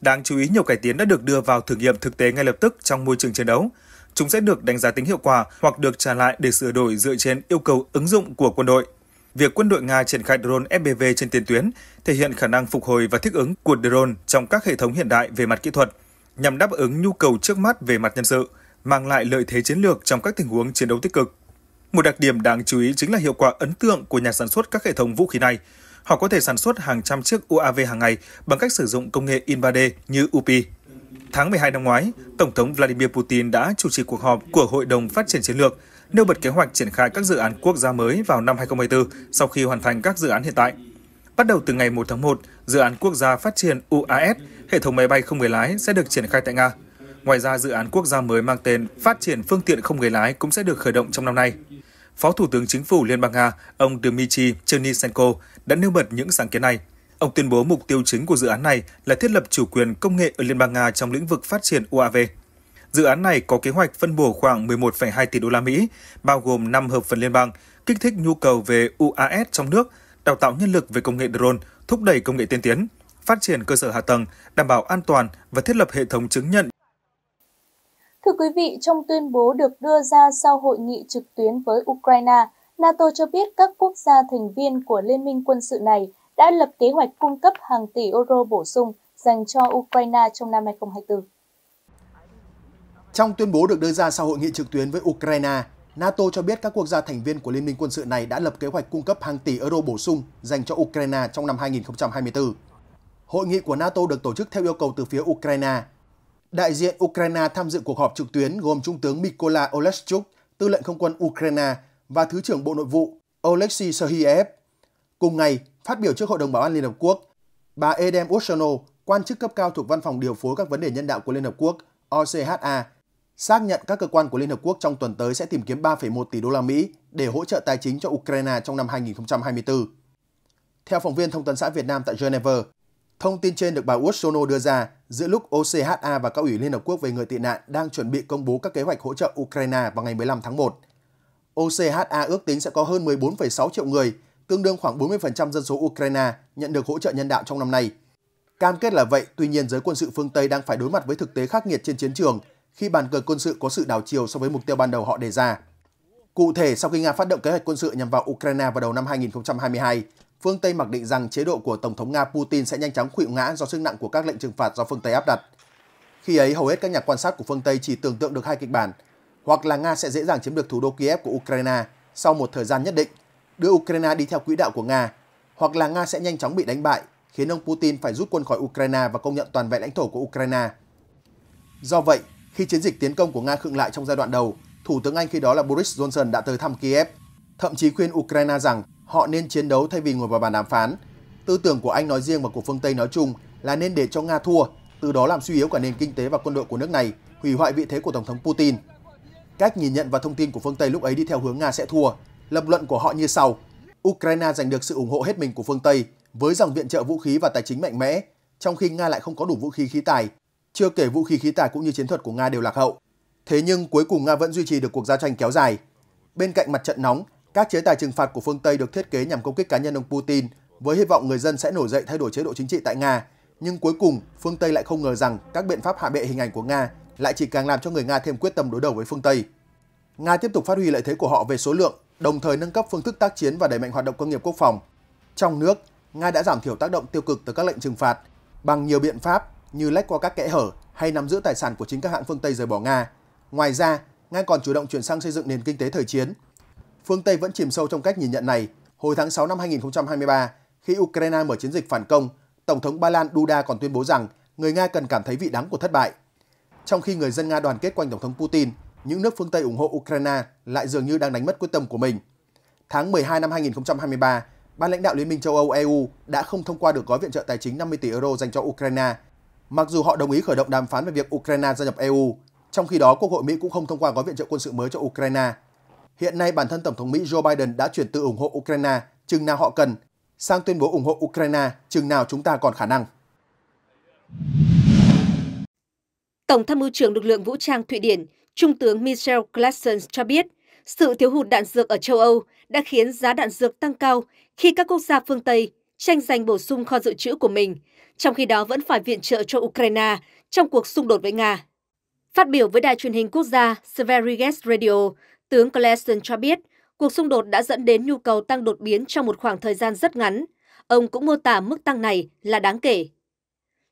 Đáng chú ý nhiều cải tiến đã được đưa vào thử nghiệm thực tế ngay lập tức trong môi trường chiến đấu. Chúng sẽ được đánh giá tính hiệu quả hoặc được trả lại để sửa đổi dựa trên yêu cầu ứng dụng của quân đội việc quân đội Nga triển khai drone FPV trên tiền tuyến thể hiện khả năng phục hồi và thích ứng của drone trong các hệ thống hiện đại về mặt kỹ thuật, nhằm đáp ứng nhu cầu trước mắt về mặt nhân sự, mang lại lợi thế chiến lược trong các tình huống chiến đấu tích cực. Một đặc điểm đáng chú ý chính là hiệu quả ấn tượng của nhà sản xuất các hệ thống vũ khí này. Họ có thể sản xuất hàng trăm chiếc UAV hàng ngày bằng cách sử dụng công nghệ in 3D như UP. Tháng 12 năm ngoái, Tổng thống Vladimir Putin đã chủ trì cuộc họp của Hội đồng Phát triển Chiến lược nêu bật kế hoạch triển khai các dự án quốc gia mới vào năm 2024 sau khi hoàn thành các dự án hiện tại. Bắt đầu từ ngày 1 tháng 1, dự án quốc gia phát triển UAS, hệ thống máy bay không người lái sẽ được triển khai tại Nga. Ngoài ra, dự án quốc gia mới mang tên Phát triển phương tiện không người lái cũng sẽ được khởi động trong năm nay. Phó Thủ tướng Chính phủ Liên bang Nga, ông Dmitry Chernysenko đã nêu bật những sáng kiến này. Ông tuyên bố mục tiêu chính của dự án này là thiết lập chủ quyền công nghệ ở Liên bang Nga trong lĩnh vực phát triển UAV. Dự án này có kế hoạch phân bổ khoảng 11,2 tỷ đô la Mỹ, bao gồm 5 hợp phần liên bang, kích thích nhu cầu về UAS trong nước, đào tạo nhân lực về công nghệ drone, thúc đẩy công nghệ tiên tiến, phát triển cơ sở hạ tầng, đảm bảo an toàn và thiết lập hệ thống chứng nhận. Thưa quý vị, trong tuyên bố được đưa ra sau hội nghị trực tuyến với Ukraine, NATO cho biết các quốc gia thành viên của liên minh quân sự này đã lập kế hoạch cung cấp hàng tỷ euro bổ sung dành cho Ukraine trong năm 2024. Trong tuyên bố được đưa ra sau hội nghị trực tuyến với Ukraine, NATO cho biết các quốc gia thành viên của Liên minh quân sự này đã lập kế hoạch cung cấp hàng tỷ euro bổ sung dành cho Ukraine trong năm 2024. Hội nghị của NATO được tổ chức theo yêu cầu từ phía Ukraine. Đại diện Ukraine tham dự cuộc họp trực tuyến gồm Trung tướng Mykola Oleschuk, tư lệnh không quân Ukraine và Thứ trưởng Bộ Nội vụ Oleksiy Sergeyev. Cùng ngày, phát biểu trước Hội đồng Bảo an Liên Hợp Quốc, bà Edem Ushano, quan chức cấp cao thuộc Văn phòng Điều phối các vấn đề nhân đạo của Liên Hợp Quốc, OCHA, xác nhận các cơ quan của Liên Hợp Quốc trong tuần tới sẽ tìm kiếm 3,1 tỷ đô la Mỹ để hỗ trợ tài chính cho Ukraine trong năm 2024. Theo phóng viên Thông tấn xã Việt Nam tại Geneva, thông tin trên được bà Ursona đưa ra giữa lúc OCHA và các ủy Liên Hợp Quốc về người tị nạn đang chuẩn bị công bố các kế hoạch hỗ trợ Ukraine vào ngày 15 tháng 1. OCHA ước tính sẽ có hơn 14,6 triệu người, tương đương khoảng 40% dân số Ukraine nhận được hỗ trợ nhân đạo trong năm nay. Cam kết là vậy, tuy nhiên giới quân sự phương Tây đang phải đối mặt với thực tế khắc nghiệt trên chiến trường – khi bàn cờ quân sự có sự đảo chiều so với mục tiêu ban đầu họ đề ra. Cụ thể, sau khi Nga phát động kế hoạch quân sự nhằm vào Ukraine vào đầu năm 2022, phương Tây mặc định rằng chế độ của Tổng thống Nga Putin sẽ nhanh chóng khuỵu ngã do sức nặng của các lệnh trừng phạt do phương Tây áp đặt. Khi ấy, hầu hết các nhà quan sát của phương Tây chỉ tưởng tượng được hai kịch bản, hoặc là Nga sẽ dễ dàng chiếm được thủ đô Kiev của Ukraine sau một thời gian nhất định, đưa Ukraine đi theo quỹ đạo của Nga, hoặc là Nga sẽ nhanh chóng bị đánh bại, khiến ông Putin phải rút quân khỏi Ukraine và công nhận toàn vẹn lãnh thổ của Ukraine. Do vậy, khi chiến dịch tiến công của Nga khựng lại trong giai đoạn đầu, Thủ tướng Anh khi đó là Boris Johnson đã tới thăm Kiev, thậm chí khuyên Ukraine rằng họ nên chiến đấu thay vì ngồi vào bàn đàm phán. Tư tưởng của Anh nói riêng và của phương Tây nói chung là nên để cho Nga thua, từ đó làm suy yếu cả nền kinh tế và quân đội của nước này, hủy hoại vị thế của Tổng thống Putin. Cách nhìn nhận và thông tin của phương Tây lúc ấy đi theo hướng Nga sẽ thua. Lập luận của họ như sau. Ukraine giành được sự ủng hộ hết mình của phương Tây với dòng viện trợ vũ khí và tài chính mạnh mẽ, trong khi Nga lại không có đủ vũ khí khí tài chưa kể vũ khí khí tài cũng như chiến thuật của Nga đều lạc hậu. Thế nhưng cuối cùng Nga vẫn duy trì được cuộc giao tranh kéo dài. Bên cạnh mặt trận nóng, các chế tài trừng phạt của phương Tây được thiết kế nhằm công kích cá nhân ông Putin với hy vọng người dân sẽ nổi dậy thay đổi chế độ chính trị tại Nga. Nhưng cuối cùng, phương Tây lại không ngờ rằng các biện pháp hạ bệ hình ảnh của Nga lại chỉ càng làm cho người Nga thêm quyết tâm đối đầu với phương Tây. Nga tiếp tục phát huy lợi thế của họ về số lượng, đồng thời nâng cấp phương thức tác chiến và đẩy mạnh hoạt động công nghiệp quốc phòng. Trong nước, Nga đã giảm thiểu tác động tiêu cực từ các lệnh trừng phạt bằng nhiều biện pháp như lách qua các kẽ hở hay nắm giữ tài sản của chính các hãng phương Tây rời bỏ Nga. Ngoài ra, Nga còn chủ động chuyển sang xây dựng nền kinh tế thời chiến. Phương Tây vẫn chìm sâu trong cách nhìn nhận này. Hồi tháng 6 năm 2023, khi Ukraine mở chiến dịch phản công, Tổng thống Ba Lan Duda còn tuyên bố rằng người Nga cần cảm thấy vị đắng của thất bại. Trong khi người dân Nga đoàn kết quanh Tổng thống Putin, những nước phương Tây ủng hộ Ukraine lại dường như đang đánh mất quyết tâm của mình. Tháng 12 năm 2023, ban lãnh đạo Liên minh châu Âu EU đã không thông qua được gói viện trợ tài chính 50 tỷ euro dành cho Ukraine mặc dù họ đồng ý khởi động đàm phán về việc Ukraine gia nhập EU, trong khi đó Quốc hội Mỹ cũng không thông qua gói viện trợ quân sự mới cho Ukraine. Hiện nay bản thân Tổng thống Mỹ Joe Biden đã chuyển từ ủng hộ Ukraine chừng nào họ cần sang tuyên bố ủng hộ Ukraine chừng nào chúng ta còn khả năng. Tổng tham mưu trưởng lực lượng vũ trang Thụy Điển, Trung tướng Michel Classen cho biết, sự thiếu hụt đạn dược ở châu Âu đã khiến giá đạn dược tăng cao khi các quốc gia phương Tây tranh giành bổ sung kho dự trữ của mình trong khi đó vẫn phải viện trợ cho Ukraine trong cuộc xung đột với Nga. Phát biểu với đài truyền hình quốc gia Sveriges Radio, tướng Claesson cho biết cuộc xung đột đã dẫn đến nhu cầu tăng đột biến trong một khoảng thời gian rất ngắn. Ông cũng mô tả mức tăng này là đáng kể.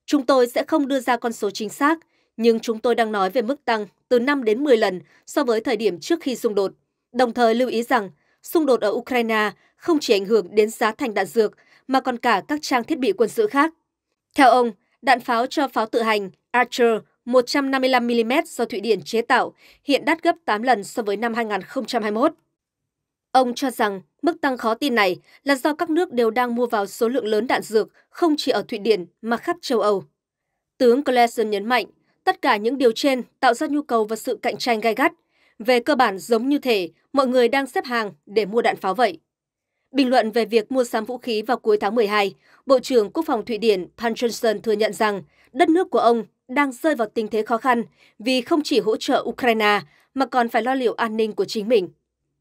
Chúng tôi sẽ không đưa ra con số chính xác, nhưng chúng tôi đang nói về mức tăng từ 5 đến 10 lần so với thời điểm trước khi xung đột. Đồng thời lưu ý rằng, xung đột ở Ukraine không chỉ ảnh hưởng đến giá thành đạn dược mà còn cả các trang thiết bị quân sự khác. Theo ông, đạn pháo cho pháo tự hành Archer 155mm do Thụy Điển chế tạo hiện đắt gấp 8 lần so với năm 2021. Ông cho rằng mức tăng khó tin này là do các nước đều đang mua vào số lượng lớn đạn dược không chỉ ở Thụy Điển mà khắp châu Âu. Tướng Claesen nhấn mạnh, tất cả những điều trên tạo ra nhu cầu và sự cạnh tranh gai gắt. Về cơ bản giống như thể mọi người đang xếp hàng để mua đạn pháo vậy. Bình luận về việc mua sắm vũ khí vào cuối tháng 12, Bộ trưởng Quốc phòng Thụy Điển Pan Johnson thừa nhận rằng đất nước của ông đang rơi vào tình thế khó khăn vì không chỉ hỗ trợ Ukraine mà còn phải lo liệu an ninh của chính mình.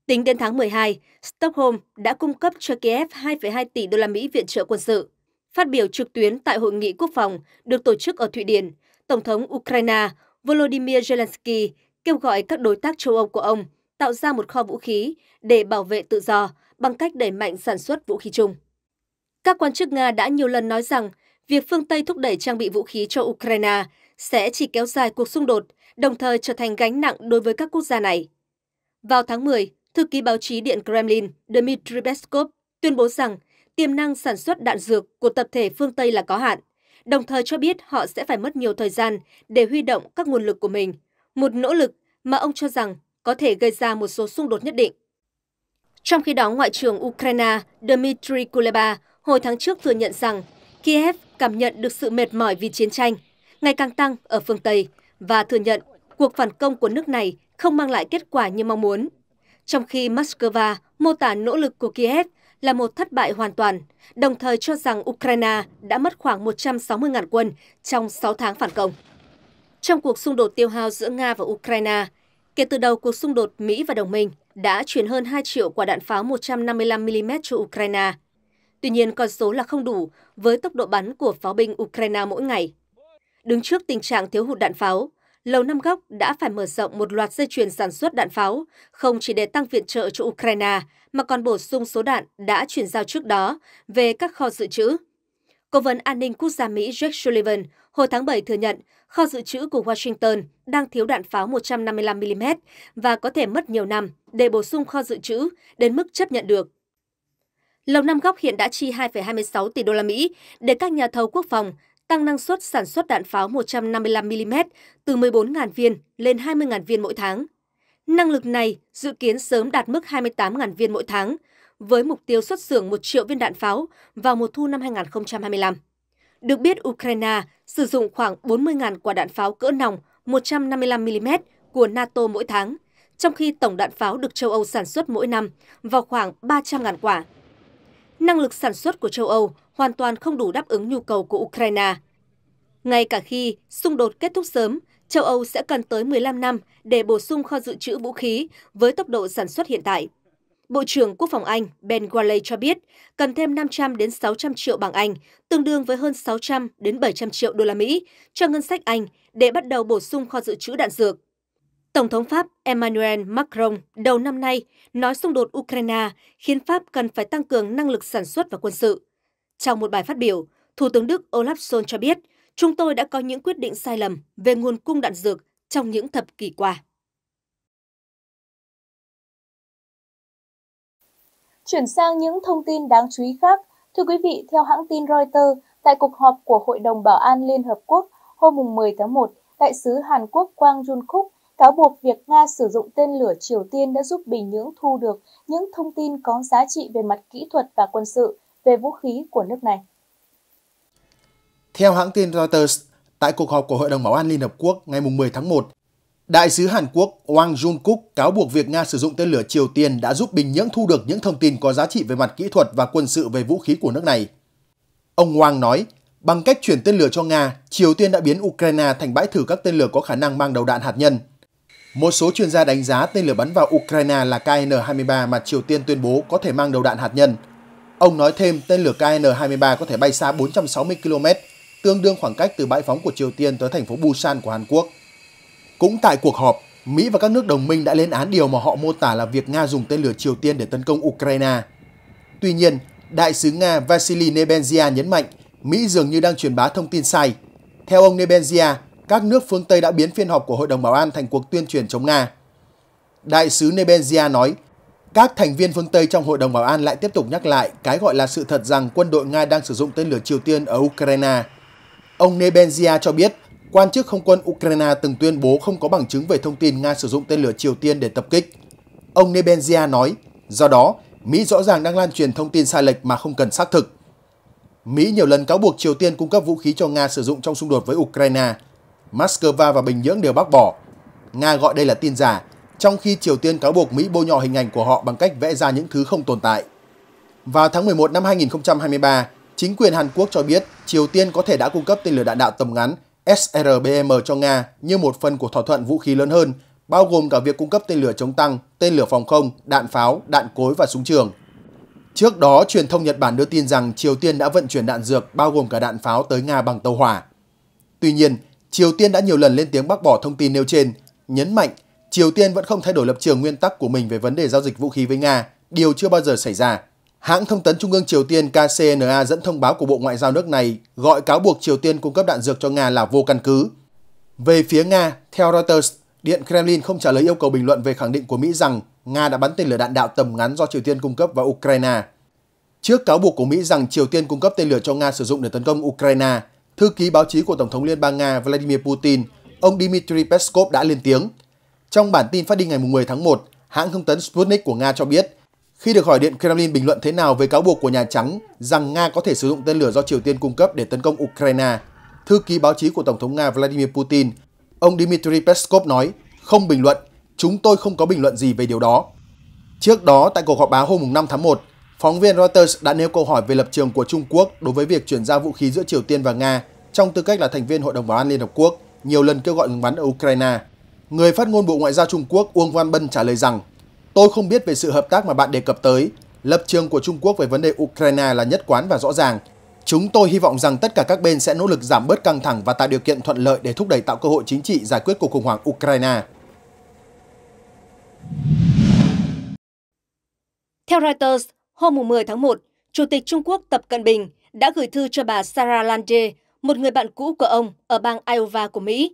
Tính đến tháng 12, Stockholm đã cung cấp cho Kiev 2,2 tỷ đô la Mỹ viện trợ quân sự. Phát biểu trực tuyến tại hội nghị quốc phòng được tổ chức ở Thụy Điển, Tổng thống Ukraine Volodymyr Zelensky kêu gọi các đối tác châu Âu của ông tạo ra một kho vũ khí để bảo vệ tự do bằng cách đẩy mạnh sản xuất vũ khí chung. Các quan chức Nga đã nhiều lần nói rằng việc phương Tây thúc đẩy trang bị vũ khí cho Ukraine sẽ chỉ kéo dài cuộc xung đột, đồng thời trở thành gánh nặng đối với các quốc gia này. Vào tháng 10, thư ký báo chí Điện Kremlin Dmitry Peskov tuyên bố rằng tiềm năng sản xuất đạn dược của tập thể phương Tây là có hạn, đồng thời cho biết họ sẽ phải mất nhiều thời gian để huy động các nguồn lực của mình, một nỗ lực mà ông cho rằng có thể gây ra một số xung đột nhất định. Trong khi đó, Ngoại trưởng Ukraine Dmitry Kuleba hồi tháng trước thừa nhận rằng Kiev cảm nhận được sự mệt mỏi vì chiến tranh, ngày càng tăng ở phương Tây và thừa nhận cuộc phản công của nước này không mang lại kết quả như mong muốn. Trong khi Moscow mô tả nỗ lực của Kiev là một thất bại hoàn toàn, đồng thời cho rằng Ukraine đã mất khoảng 160.000 quân trong 6 tháng phản công. Trong cuộc xung đột tiêu hao giữa Nga và Ukraine, Kể từ đầu cuộc xung đột, Mỹ và đồng minh đã chuyển hơn 2 triệu quả đạn pháo 155mm cho Ukraine. Tuy nhiên, con số là không đủ với tốc độ bắn của pháo binh Ukraine mỗi ngày. Đứng trước tình trạng thiếu hụt đạn pháo, Lầu Năm Góc đã phải mở rộng một loạt dây chuyền sản xuất đạn pháo, không chỉ để tăng viện trợ cho Ukraine, mà còn bổ sung số đạn đã chuyển giao trước đó về các kho dự trữ. Cố vấn an ninh quốc gia Mỹ Jake Sullivan hồi tháng 7 thừa nhận kho dự trữ của Washington đang thiếu đạn pháo 155mm và có thể mất nhiều năm để bổ sung kho dự trữ đến mức chấp nhận được. Lầu Năm Góc hiện đã chi 2,26 tỷ đô la Mỹ để các nhà thầu quốc phòng tăng năng suất sản xuất đạn pháo 155mm từ 14.000 viên lên 20.000 viên mỗi tháng. Năng lực này dự kiến sớm đạt mức 28.000 viên mỗi tháng, với mục tiêu xuất xưởng 1 triệu viên đạn pháo vào mùa thu năm 2025. Được biết, Ukraine sử dụng khoảng 40.000 quả đạn pháo cỡ nòng 155mm của NATO mỗi tháng, trong khi tổng đạn pháo được châu Âu sản xuất mỗi năm vào khoảng 300.000 quả. Năng lực sản xuất của châu Âu hoàn toàn không đủ đáp ứng nhu cầu của Ukraine. Ngay cả khi xung đột kết thúc sớm, châu Âu sẽ cần tới 15 năm để bổ sung kho dự trữ vũ khí với tốc độ sản xuất hiện tại. Bộ trưởng Quốc phòng Anh Ben Wallace cho biết cần thêm 500 đến 600 triệu bảng Anh, tương đương với hơn 600 đến 700 triệu đô la Mỹ cho ngân sách Anh để bắt đầu bổ sung kho dự trữ đạn dược. Tổng thống Pháp Emmanuel Macron đầu năm nay nói xung đột Ukraine khiến Pháp cần phải tăng cường năng lực sản xuất và quân sự. Trong một bài phát biểu, Thủ tướng Đức Olaf Scholz cho biết, chúng tôi đã có những quyết định sai lầm về nguồn cung đạn dược trong những thập kỷ qua. Chuyển sang những thông tin đáng chú ý khác, thưa quý vị, theo hãng tin Reuters, tại cuộc họp của Hội đồng Bảo an Liên Hợp Quốc hôm 10 tháng 1, đại sứ Hàn Quốc Quang Jun-kuk cáo buộc việc Nga sử dụng tên lửa Triều Tiên đã giúp Bình Nhưỡng thu được những thông tin có giá trị về mặt kỹ thuật và quân sự về vũ khí của nước này. Theo hãng tin Reuters, tại cuộc họp của Hội đồng Bảo an Liên Hợp Quốc ngày 10 tháng 1, Đại sứ Hàn Quốc Wang Jung-kook cáo buộc việc Nga sử dụng tên lửa Triều Tiên đã giúp Bình Nhưỡng thu được những thông tin có giá trị về mặt kỹ thuật và quân sự về vũ khí của nước này. Ông Wang nói, bằng cách chuyển tên lửa cho Nga, Triều Tiên đã biến Ukraine thành bãi thử các tên lửa có khả năng mang đầu đạn hạt nhân. Một số chuyên gia đánh giá tên lửa bắn vào Ukraine là KN-23 mà Triều Tiên tuyên bố có thể mang đầu đạn hạt nhân. Ông nói thêm tên lửa KN-23 có thể bay xa 460 km, tương đương khoảng cách từ bãi phóng của Triều Tiên tới thành phố Busan của Hàn Quốc. Cũng tại cuộc họp, Mỹ và các nước đồng minh đã lên án điều mà họ mô tả là việc Nga dùng tên lửa Triều Tiên để tấn công Ukraine. Tuy nhiên, Đại sứ Nga Vasily Nebenzia nhấn mạnh Mỹ dường như đang truyền bá thông tin sai. Theo ông Nebenzia, các nước phương Tây đã biến phiên họp của Hội đồng Bảo an thành cuộc tuyên truyền chống Nga. Đại sứ Nebenzia nói, các thành viên phương Tây trong Hội đồng Bảo an lại tiếp tục nhắc lại cái gọi là sự thật rằng quân đội Nga đang sử dụng tên lửa Triều Tiên ở Ukraine. Ông Nebenzia cho biết Quan chức không quân Ukraine từng tuyên bố không có bằng chứng về thông tin Nga sử dụng tên lửa Triều Tiên để tập kích. Ông Nebenzia nói, do đó, Mỹ rõ ràng đang lan truyền thông tin sai lệch mà không cần xác thực. Mỹ nhiều lần cáo buộc Triều Tiên cung cấp vũ khí cho Nga sử dụng trong xung đột với Ukraine. Moscow và Bình Nhưỡng đều bác bỏ. Nga gọi đây là tin giả, trong khi Triều Tiên cáo buộc Mỹ bôi nhọ hình ảnh của họ bằng cách vẽ ra những thứ không tồn tại. Vào tháng 11 năm 2023, chính quyền Hàn Quốc cho biết Triều Tiên có thể đã cung cấp tên lửa đạn đạo tầm ngắn SRBM cho Nga như một phần của thỏa thuận vũ khí lớn hơn, bao gồm cả việc cung cấp tên lửa chống tăng, tên lửa phòng không, đạn pháo, đạn cối và súng trường. Trước đó, truyền thông Nhật Bản đưa tin rằng Triều Tiên đã vận chuyển đạn dược bao gồm cả đạn pháo tới Nga bằng tàu hỏa. Tuy nhiên, Triều Tiên đã nhiều lần lên tiếng bác bỏ thông tin nêu trên, nhấn mạnh Triều Tiên vẫn không thay đổi lập trường nguyên tắc của mình về vấn đề giao dịch vũ khí với Nga, điều chưa bao giờ xảy ra. Hãng thông tấn Trung ương Triều Tiên KCNA dẫn thông báo của Bộ Ngoại giao nước này gọi cáo buộc Triều Tiên cung cấp đạn dược cho Nga là vô căn cứ. Về phía Nga, theo Reuters, Điện Kremlin không trả lời yêu cầu bình luận về khẳng định của Mỹ rằng Nga đã bắn tên lửa đạn đạo tầm ngắn do Triều Tiên cung cấp vào Ukraine. Trước cáo buộc của Mỹ rằng Triều Tiên cung cấp tên lửa cho Nga sử dụng để tấn công Ukraine, thư ký báo chí của Tổng thống Liên bang Nga Vladimir Putin, ông Dmitry Peskov đã lên tiếng. Trong bản tin phát đi ngày 10 tháng 1, hãng thông tấn Sputnik của Nga cho biết khi được hỏi Điện Kremlin bình luận thế nào về cáo buộc của Nhà Trắng rằng Nga có thể sử dụng tên lửa do Triều Tiên cung cấp để tấn công Ukraine, thư ký báo chí của Tổng thống Nga Vladimir Putin, ông Dmitry Peskov nói, không bình luận, chúng tôi không có bình luận gì về điều đó. Trước đó, tại cuộc họp báo hôm 5 tháng 1, phóng viên Reuters đã nêu câu hỏi về lập trường của Trung Quốc đối với việc chuyển giao vũ khí giữa Triều Tiên và Nga trong tư cách là thành viên Hội đồng Bảo an Liên Hợp Quốc, nhiều lần kêu gọi ngừng bắn ở Ukraine. Người phát ngôn Bộ Ngoại giao Trung Quốc Uông Văn Bân trả lời rằng Tôi không biết về sự hợp tác mà bạn đề cập tới. Lập trường của Trung Quốc về vấn đề Ukraine là nhất quán và rõ ràng. Chúng tôi hy vọng rằng tất cả các bên sẽ nỗ lực giảm bớt căng thẳng và tạo điều kiện thuận lợi để thúc đẩy tạo cơ hội chính trị giải quyết cuộc khủng hoảng Ukraine. Theo Reuters, hôm 10 tháng 1, Chủ tịch Trung Quốc Tập Cận Bình đã gửi thư cho bà Sarah Lande, một người bạn cũ của ông ở bang Iowa của Mỹ.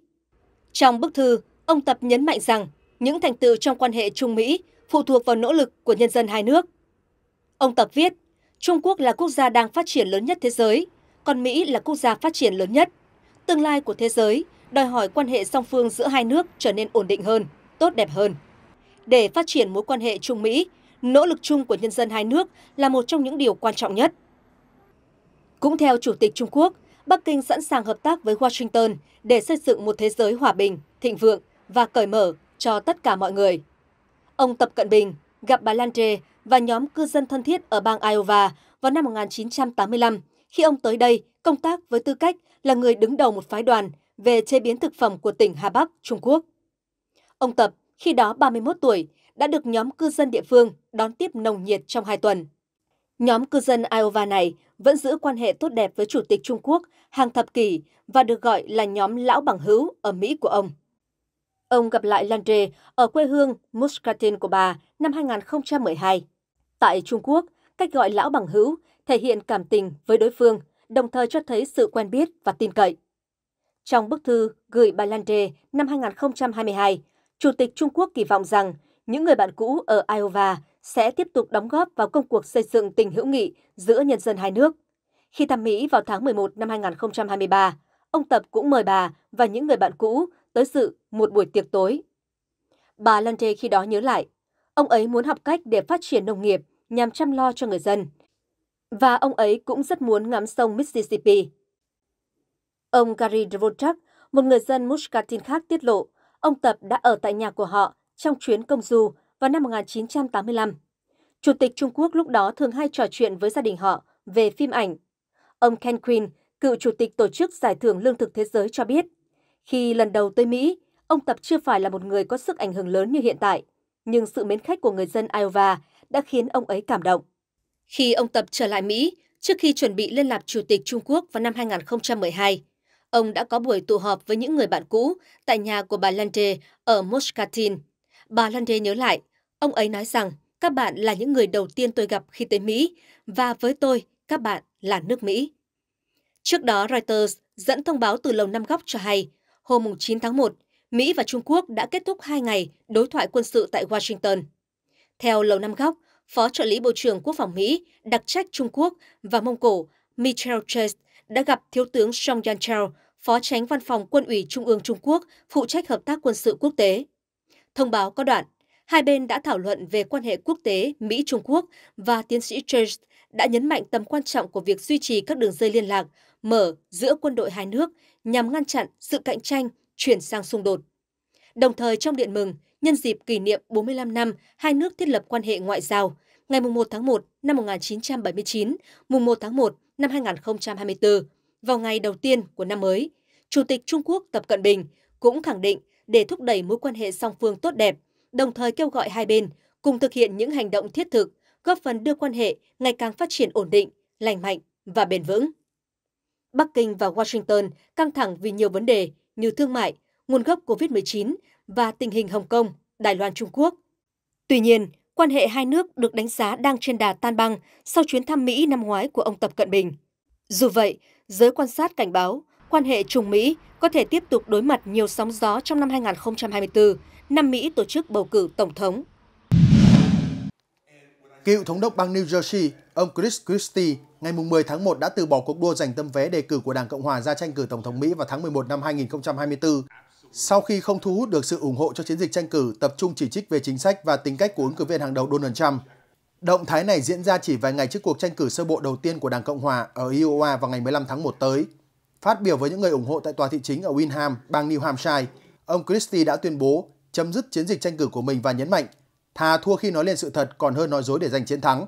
Trong bức thư, ông Tập nhấn mạnh rằng những thành tựu trong quan hệ Trung-Mỹ phụ thuộc vào nỗ lực của nhân dân hai nước. Ông Tập viết, Trung Quốc là quốc gia đang phát triển lớn nhất thế giới, còn Mỹ là quốc gia phát triển lớn nhất. Tương lai của thế giới đòi hỏi quan hệ song phương giữa hai nước trở nên ổn định hơn, tốt đẹp hơn. Để phát triển mối quan hệ Trung Mỹ, nỗ lực chung của nhân dân hai nước là một trong những điều quan trọng nhất. Cũng theo Chủ tịch Trung Quốc, Bắc Kinh sẵn sàng hợp tác với Washington để xây dựng một thế giới hòa bình, thịnh vượng và cởi mở cho tất cả mọi người. Ông Tập Cận Bình gặp bà Landre và nhóm cư dân thân thiết ở bang Iowa vào năm 1985 khi ông tới đây công tác với tư cách là người đứng đầu một phái đoàn về chế biến thực phẩm của tỉnh Hà Bắc, Trung Quốc. Ông Tập, khi đó 31 tuổi, đã được nhóm cư dân địa phương đón tiếp nồng nhiệt trong hai tuần. Nhóm cư dân Iowa này vẫn giữ quan hệ tốt đẹp với Chủ tịch Trung Quốc hàng thập kỷ và được gọi là nhóm lão bằng hữu ở Mỹ của ông. Ông gặp lại Landre ở quê hương Muscatine của bà năm 2012. Tại Trung Quốc, cách gọi lão bằng hữu thể hiện cảm tình với đối phương, đồng thời cho thấy sự quen biết và tin cậy. Trong bức thư gửi bà Landre năm 2022, Chủ tịch Trung Quốc kỳ vọng rằng những người bạn cũ ở Iowa sẽ tiếp tục đóng góp vào công cuộc xây dựng tình hữu nghị giữa nhân dân hai nước. Khi thăm Mỹ vào tháng 11 năm 2023, ông Tập cũng mời bà và những người bạn cũ tới sự một buổi tiệc tối. Bà Lante khi đó nhớ lại, ông ấy muốn học cách để phát triển nông nghiệp nhằm chăm lo cho người dân. Và ông ấy cũng rất muốn ngắm sông Mississippi. Ông Gary Dvorak, một người dân Muscatin khác tiết lộ, ông Tập đã ở tại nhà của họ trong chuyến công du vào năm 1985. Chủ tịch Trung Quốc lúc đó thường hay trò chuyện với gia đình họ về phim ảnh. Ông Ken Quinn, cựu chủ tịch tổ chức Giải thưởng Lương thực Thế giới cho biết, khi lần đầu tới Mỹ, ông Tập chưa phải là một người có sức ảnh hưởng lớn như hiện tại, nhưng sự mến khách của người dân Iowa đã khiến ông ấy cảm động. Khi ông Tập trở lại Mỹ, trước khi chuẩn bị lên làm chủ tịch Trung Quốc vào năm 2012, ông đã có buổi tụ họp với những người bạn cũ tại nhà của bà Lande ở Muscatine. Bà Lande nhớ lại, ông ấy nói rằng các bạn là những người đầu tiên tôi gặp khi tới Mỹ và với tôi các bạn là nước Mỹ. Trước đó Reuters dẫn thông báo từ Lầu Năm Góc cho hay hôm 9 tháng 1, Mỹ và Trung Quốc đã kết thúc hai ngày đối thoại quân sự tại Washington. Theo Lầu Năm Góc, Phó trợ lý Bộ trưởng Quốc phòng Mỹ đặc trách Trung Quốc và Mông Cổ Michel Chase đã gặp Thiếu tướng Song Yan Chao, Phó tránh Văn phòng Quân ủy Trung ương Trung Quốc, phụ trách hợp tác quân sự quốc tế. Thông báo có đoạn, hai bên đã thảo luận về quan hệ quốc tế Mỹ-Trung Quốc và tiến sĩ Chase đã nhấn mạnh tầm quan trọng của việc duy trì các đường dây liên lạc mở giữa quân đội hai nước nhằm ngăn chặn sự cạnh tranh chuyển sang xung đột. Đồng thời trong điện mừng, nhân dịp kỷ niệm 45 năm hai nước thiết lập quan hệ ngoại giao, ngày 1 tháng 1 năm 1979, mùng 1 tháng 1 năm 2024, vào ngày đầu tiên của năm mới, Chủ tịch Trung Quốc Tập Cận Bình cũng khẳng định để thúc đẩy mối quan hệ song phương tốt đẹp, đồng thời kêu gọi hai bên cùng thực hiện những hành động thiết thực, góp phần đưa quan hệ ngày càng phát triển ổn định, lành mạnh và bền vững. Bắc Kinh và Washington căng thẳng vì nhiều vấn đề như thương mại, nguồn gốc COVID-19 và tình hình Hồng Kông, Đài Loan Trung Quốc. Tuy nhiên, quan hệ hai nước được đánh giá đang trên đà tan băng sau chuyến thăm Mỹ năm ngoái của ông Tập Cận Bình. Dù vậy, giới quan sát cảnh báo quan hệ Trung Mỹ có thể tiếp tục đối mặt nhiều sóng gió trong năm 2024, năm Mỹ tổ chức bầu cử tổng thống. Cựu thống đốc bang New Jersey, ông Chris Christie ngày 10 tháng 1 đã từ bỏ cuộc đua giành tấm vé đề cử của Đảng Cộng Hòa ra tranh cử Tổng thống Mỹ vào tháng 11 năm 2024. Sau khi không thu hút được sự ủng hộ cho chiến dịch tranh cử, tập trung chỉ trích về chính sách và tính cách của ứng cử viên hàng đầu Donald Trump. Động thái này diễn ra chỉ vài ngày trước cuộc tranh cử sơ bộ đầu tiên của Đảng Cộng Hòa ở Iowa vào ngày 15 tháng 1 tới. Phát biểu với những người ủng hộ tại tòa thị chính ở Winham, bang New Hampshire, ông Christie đã tuyên bố chấm dứt chiến dịch tranh cử của mình và nhấn mạnh thà thua khi nói lên sự thật còn hơn nói dối để giành chiến thắng.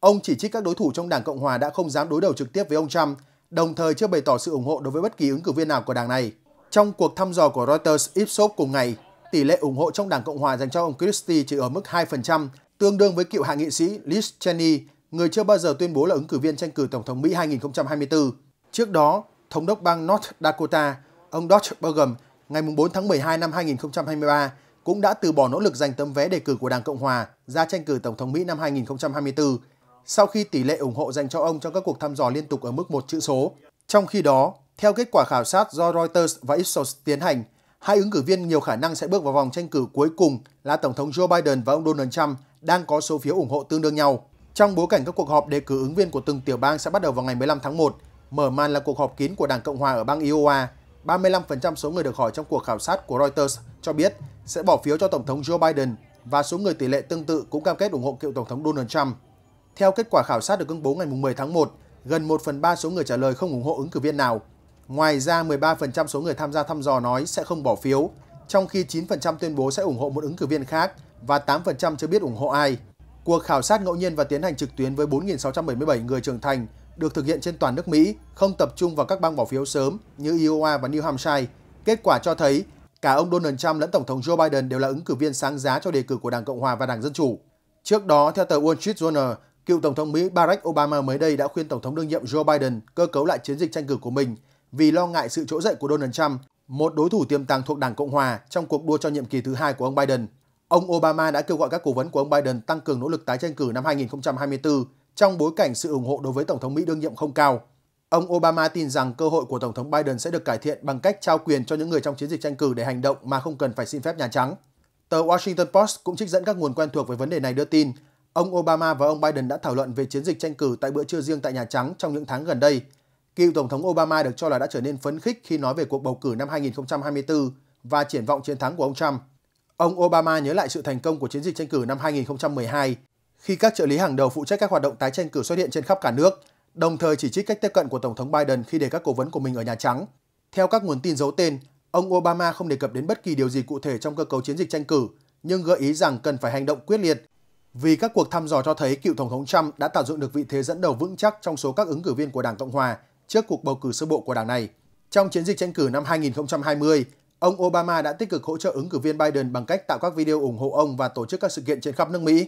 Ông chỉ trích các đối thủ trong Đảng Cộng Hòa đã không dám đối đầu trực tiếp với ông Trump, đồng thời chưa bày tỏ sự ủng hộ đối với bất kỳ ứng cử viên nào của đảng này. Trong cuộc thăm dò của Reuters Ipsos cùng ngày, tỷ lệ ủng hộ trong Đảng Cộng Hòa dành cho ông Christie chỉ ở mức 2%, tương đương với cựu hạ nghị sĩ Liz Cheney, người chưa bao giờ tuyên bố là ứng cử viên tranh cử Tổng thống Mỹ 2024. Trước đó, Thống đốc bang North Dakota, ông Dodge Burgum, ngày 4 tháng 12 năm 2023, cũng đã từ bỏ nỗ lực giành tấm vé đề cử của Đảng Cộng Hòa ra tranh cử Tổng thống Mỹ năm 2024 sau khi tỷ lệ ủng hộ dành cho ông trong các cuộc thăm dò liên tục ở mức một chữ số. Trong khi đó, theo kết quả khảo sát do Reuters và Ipsos tiến hành, hai ứng cử viên nhiều khả năng sẽ bước vào vòng tranh cử cuối cùng là Tổng thống Joe Biden và ông Donald Trump đang có số phiếu ủng hộ tương đương nhau. Trong bối cảnh các cuộc họp đề cử ứng viên của từng tiểu bang sẽ bắt đầu vào ngày 15 tháng 1, mở màn là cuộc họp kín của Đảng Cộng hòa ở bang Iowa. 35% số người được hỏi trong cuộc khảo sát của Reuters cho biết sẽ bỏ phiếu cho Tổng thống Joe Biden và số người tỷ lệ tương tự cũng cam kết ủng hộ cựu Tổng thống Donald Trump. Theo kết quả khảo sát được công bố ngày 10 tháng 1, gần 1 phần 3 số người trả lời không ủng hộ ứng cử viên nào. Ngoài ra, 13% số người tham gia thăm dò nói sẽ không bỏ phiếu, trong khi 9% tuyên bố sẽ ủng hộ một ứng cử viên khác và 8% chưa biết ủng hộ ai. Cuộc khảo sát ngẫu nhiên và tiến hành trực tuyến với 4.677 người trưởng thành được thực hiện trên toàn nước Mỹ, không tập trung vào các bang bỏ phiếu sớm như Iowa và New Hampshire. Kết quả cho thấy cả ông Donald Trump lẫn Tổng thống Joe Biden đều là ứng cử viên sáng giá cho đề cử của Đảng Cộng hòa và Đảng Dân Chủ. Trước đó, theo tờ Wall Street Journal, Cựu Tổng thống Mỹ Barack Obama mới đây đã khuyên Tổng thống đương nhiệm Joe Biden cơ cấu lại chiến dịch tranh cử của mình vì lo ngại sự trỗi dậy của Donald Trump, một đối thủ tiềm tàng thuộc Đảng Cộng Hòa trong cuộc đua cho nhiệm kỳ thứ hai của ông Biden. Ông Obama đã kêu gọi các cố vấn của ông Biden tăng cường nỗ lực tái tranh cử năm 2024 trong bối cảnh sự ủng hộ đối với Tổng thống Mỹ đương nhiệm không cao. Ông Obama tin rằng cơ hội của Tổng thống Biden sẽ được cải thiện bằng cách trao quyền cho những người trong chiến dịch tranh cử để hành động mà không cần phải xin phép Nhà Trắng. Tờ Washington Post cũng trích dẫn các nguồn quen thuộc với vấn đề này đưa tin Ông Obama và ông Biden đã thảo luận về chiến dịch tranh cử tại bữa trưa riêng tại Nhà Trắng trong những tháng gần đây. Cựu Tổng thống Obama được cho là đã trở nên phấn khích khi nói về cuộc bầu cử năm 2024 và triển vọng chiến thắng của ông Trump. Ông Obama nhớ lại sự thành công của chiến dịch tranh cử năm 2012, khi các trợ lý hàng đầu phụ trách các hoạt động tái tranh cử xuất hiện trên khắp cả nước, đồng thời chỉ trích cách tiếp cận của Tổng thống Biden khi để các cố vấn của mình ở Nhà Trắng. Theo các nguồn tin giấu tên, ông Obama không đề cập đến bất kỳ điều gì cụ thể trong cơ cấu chiến dịch tranh cử, nhưng gợi ý rằng cần phải hành động quyết liệt vì các cuộc thăm dò cho thấy cựu Tổng thống Trump đã tạo dựng được vị thế dẫn đầu vững chắc trong số các ứng cử viên của Đảng Cộng Hòa trước cuộc bầu cử sơ bộ của đảng này. Trong chiến dịch tranh cử năm 2020, ông Obama đã tích cực hỗ trợ ứng cử viên Biden bằng cách tạo các video ủng hộ ông và tổ chức các sự kiện trên khắp nước Mỹ.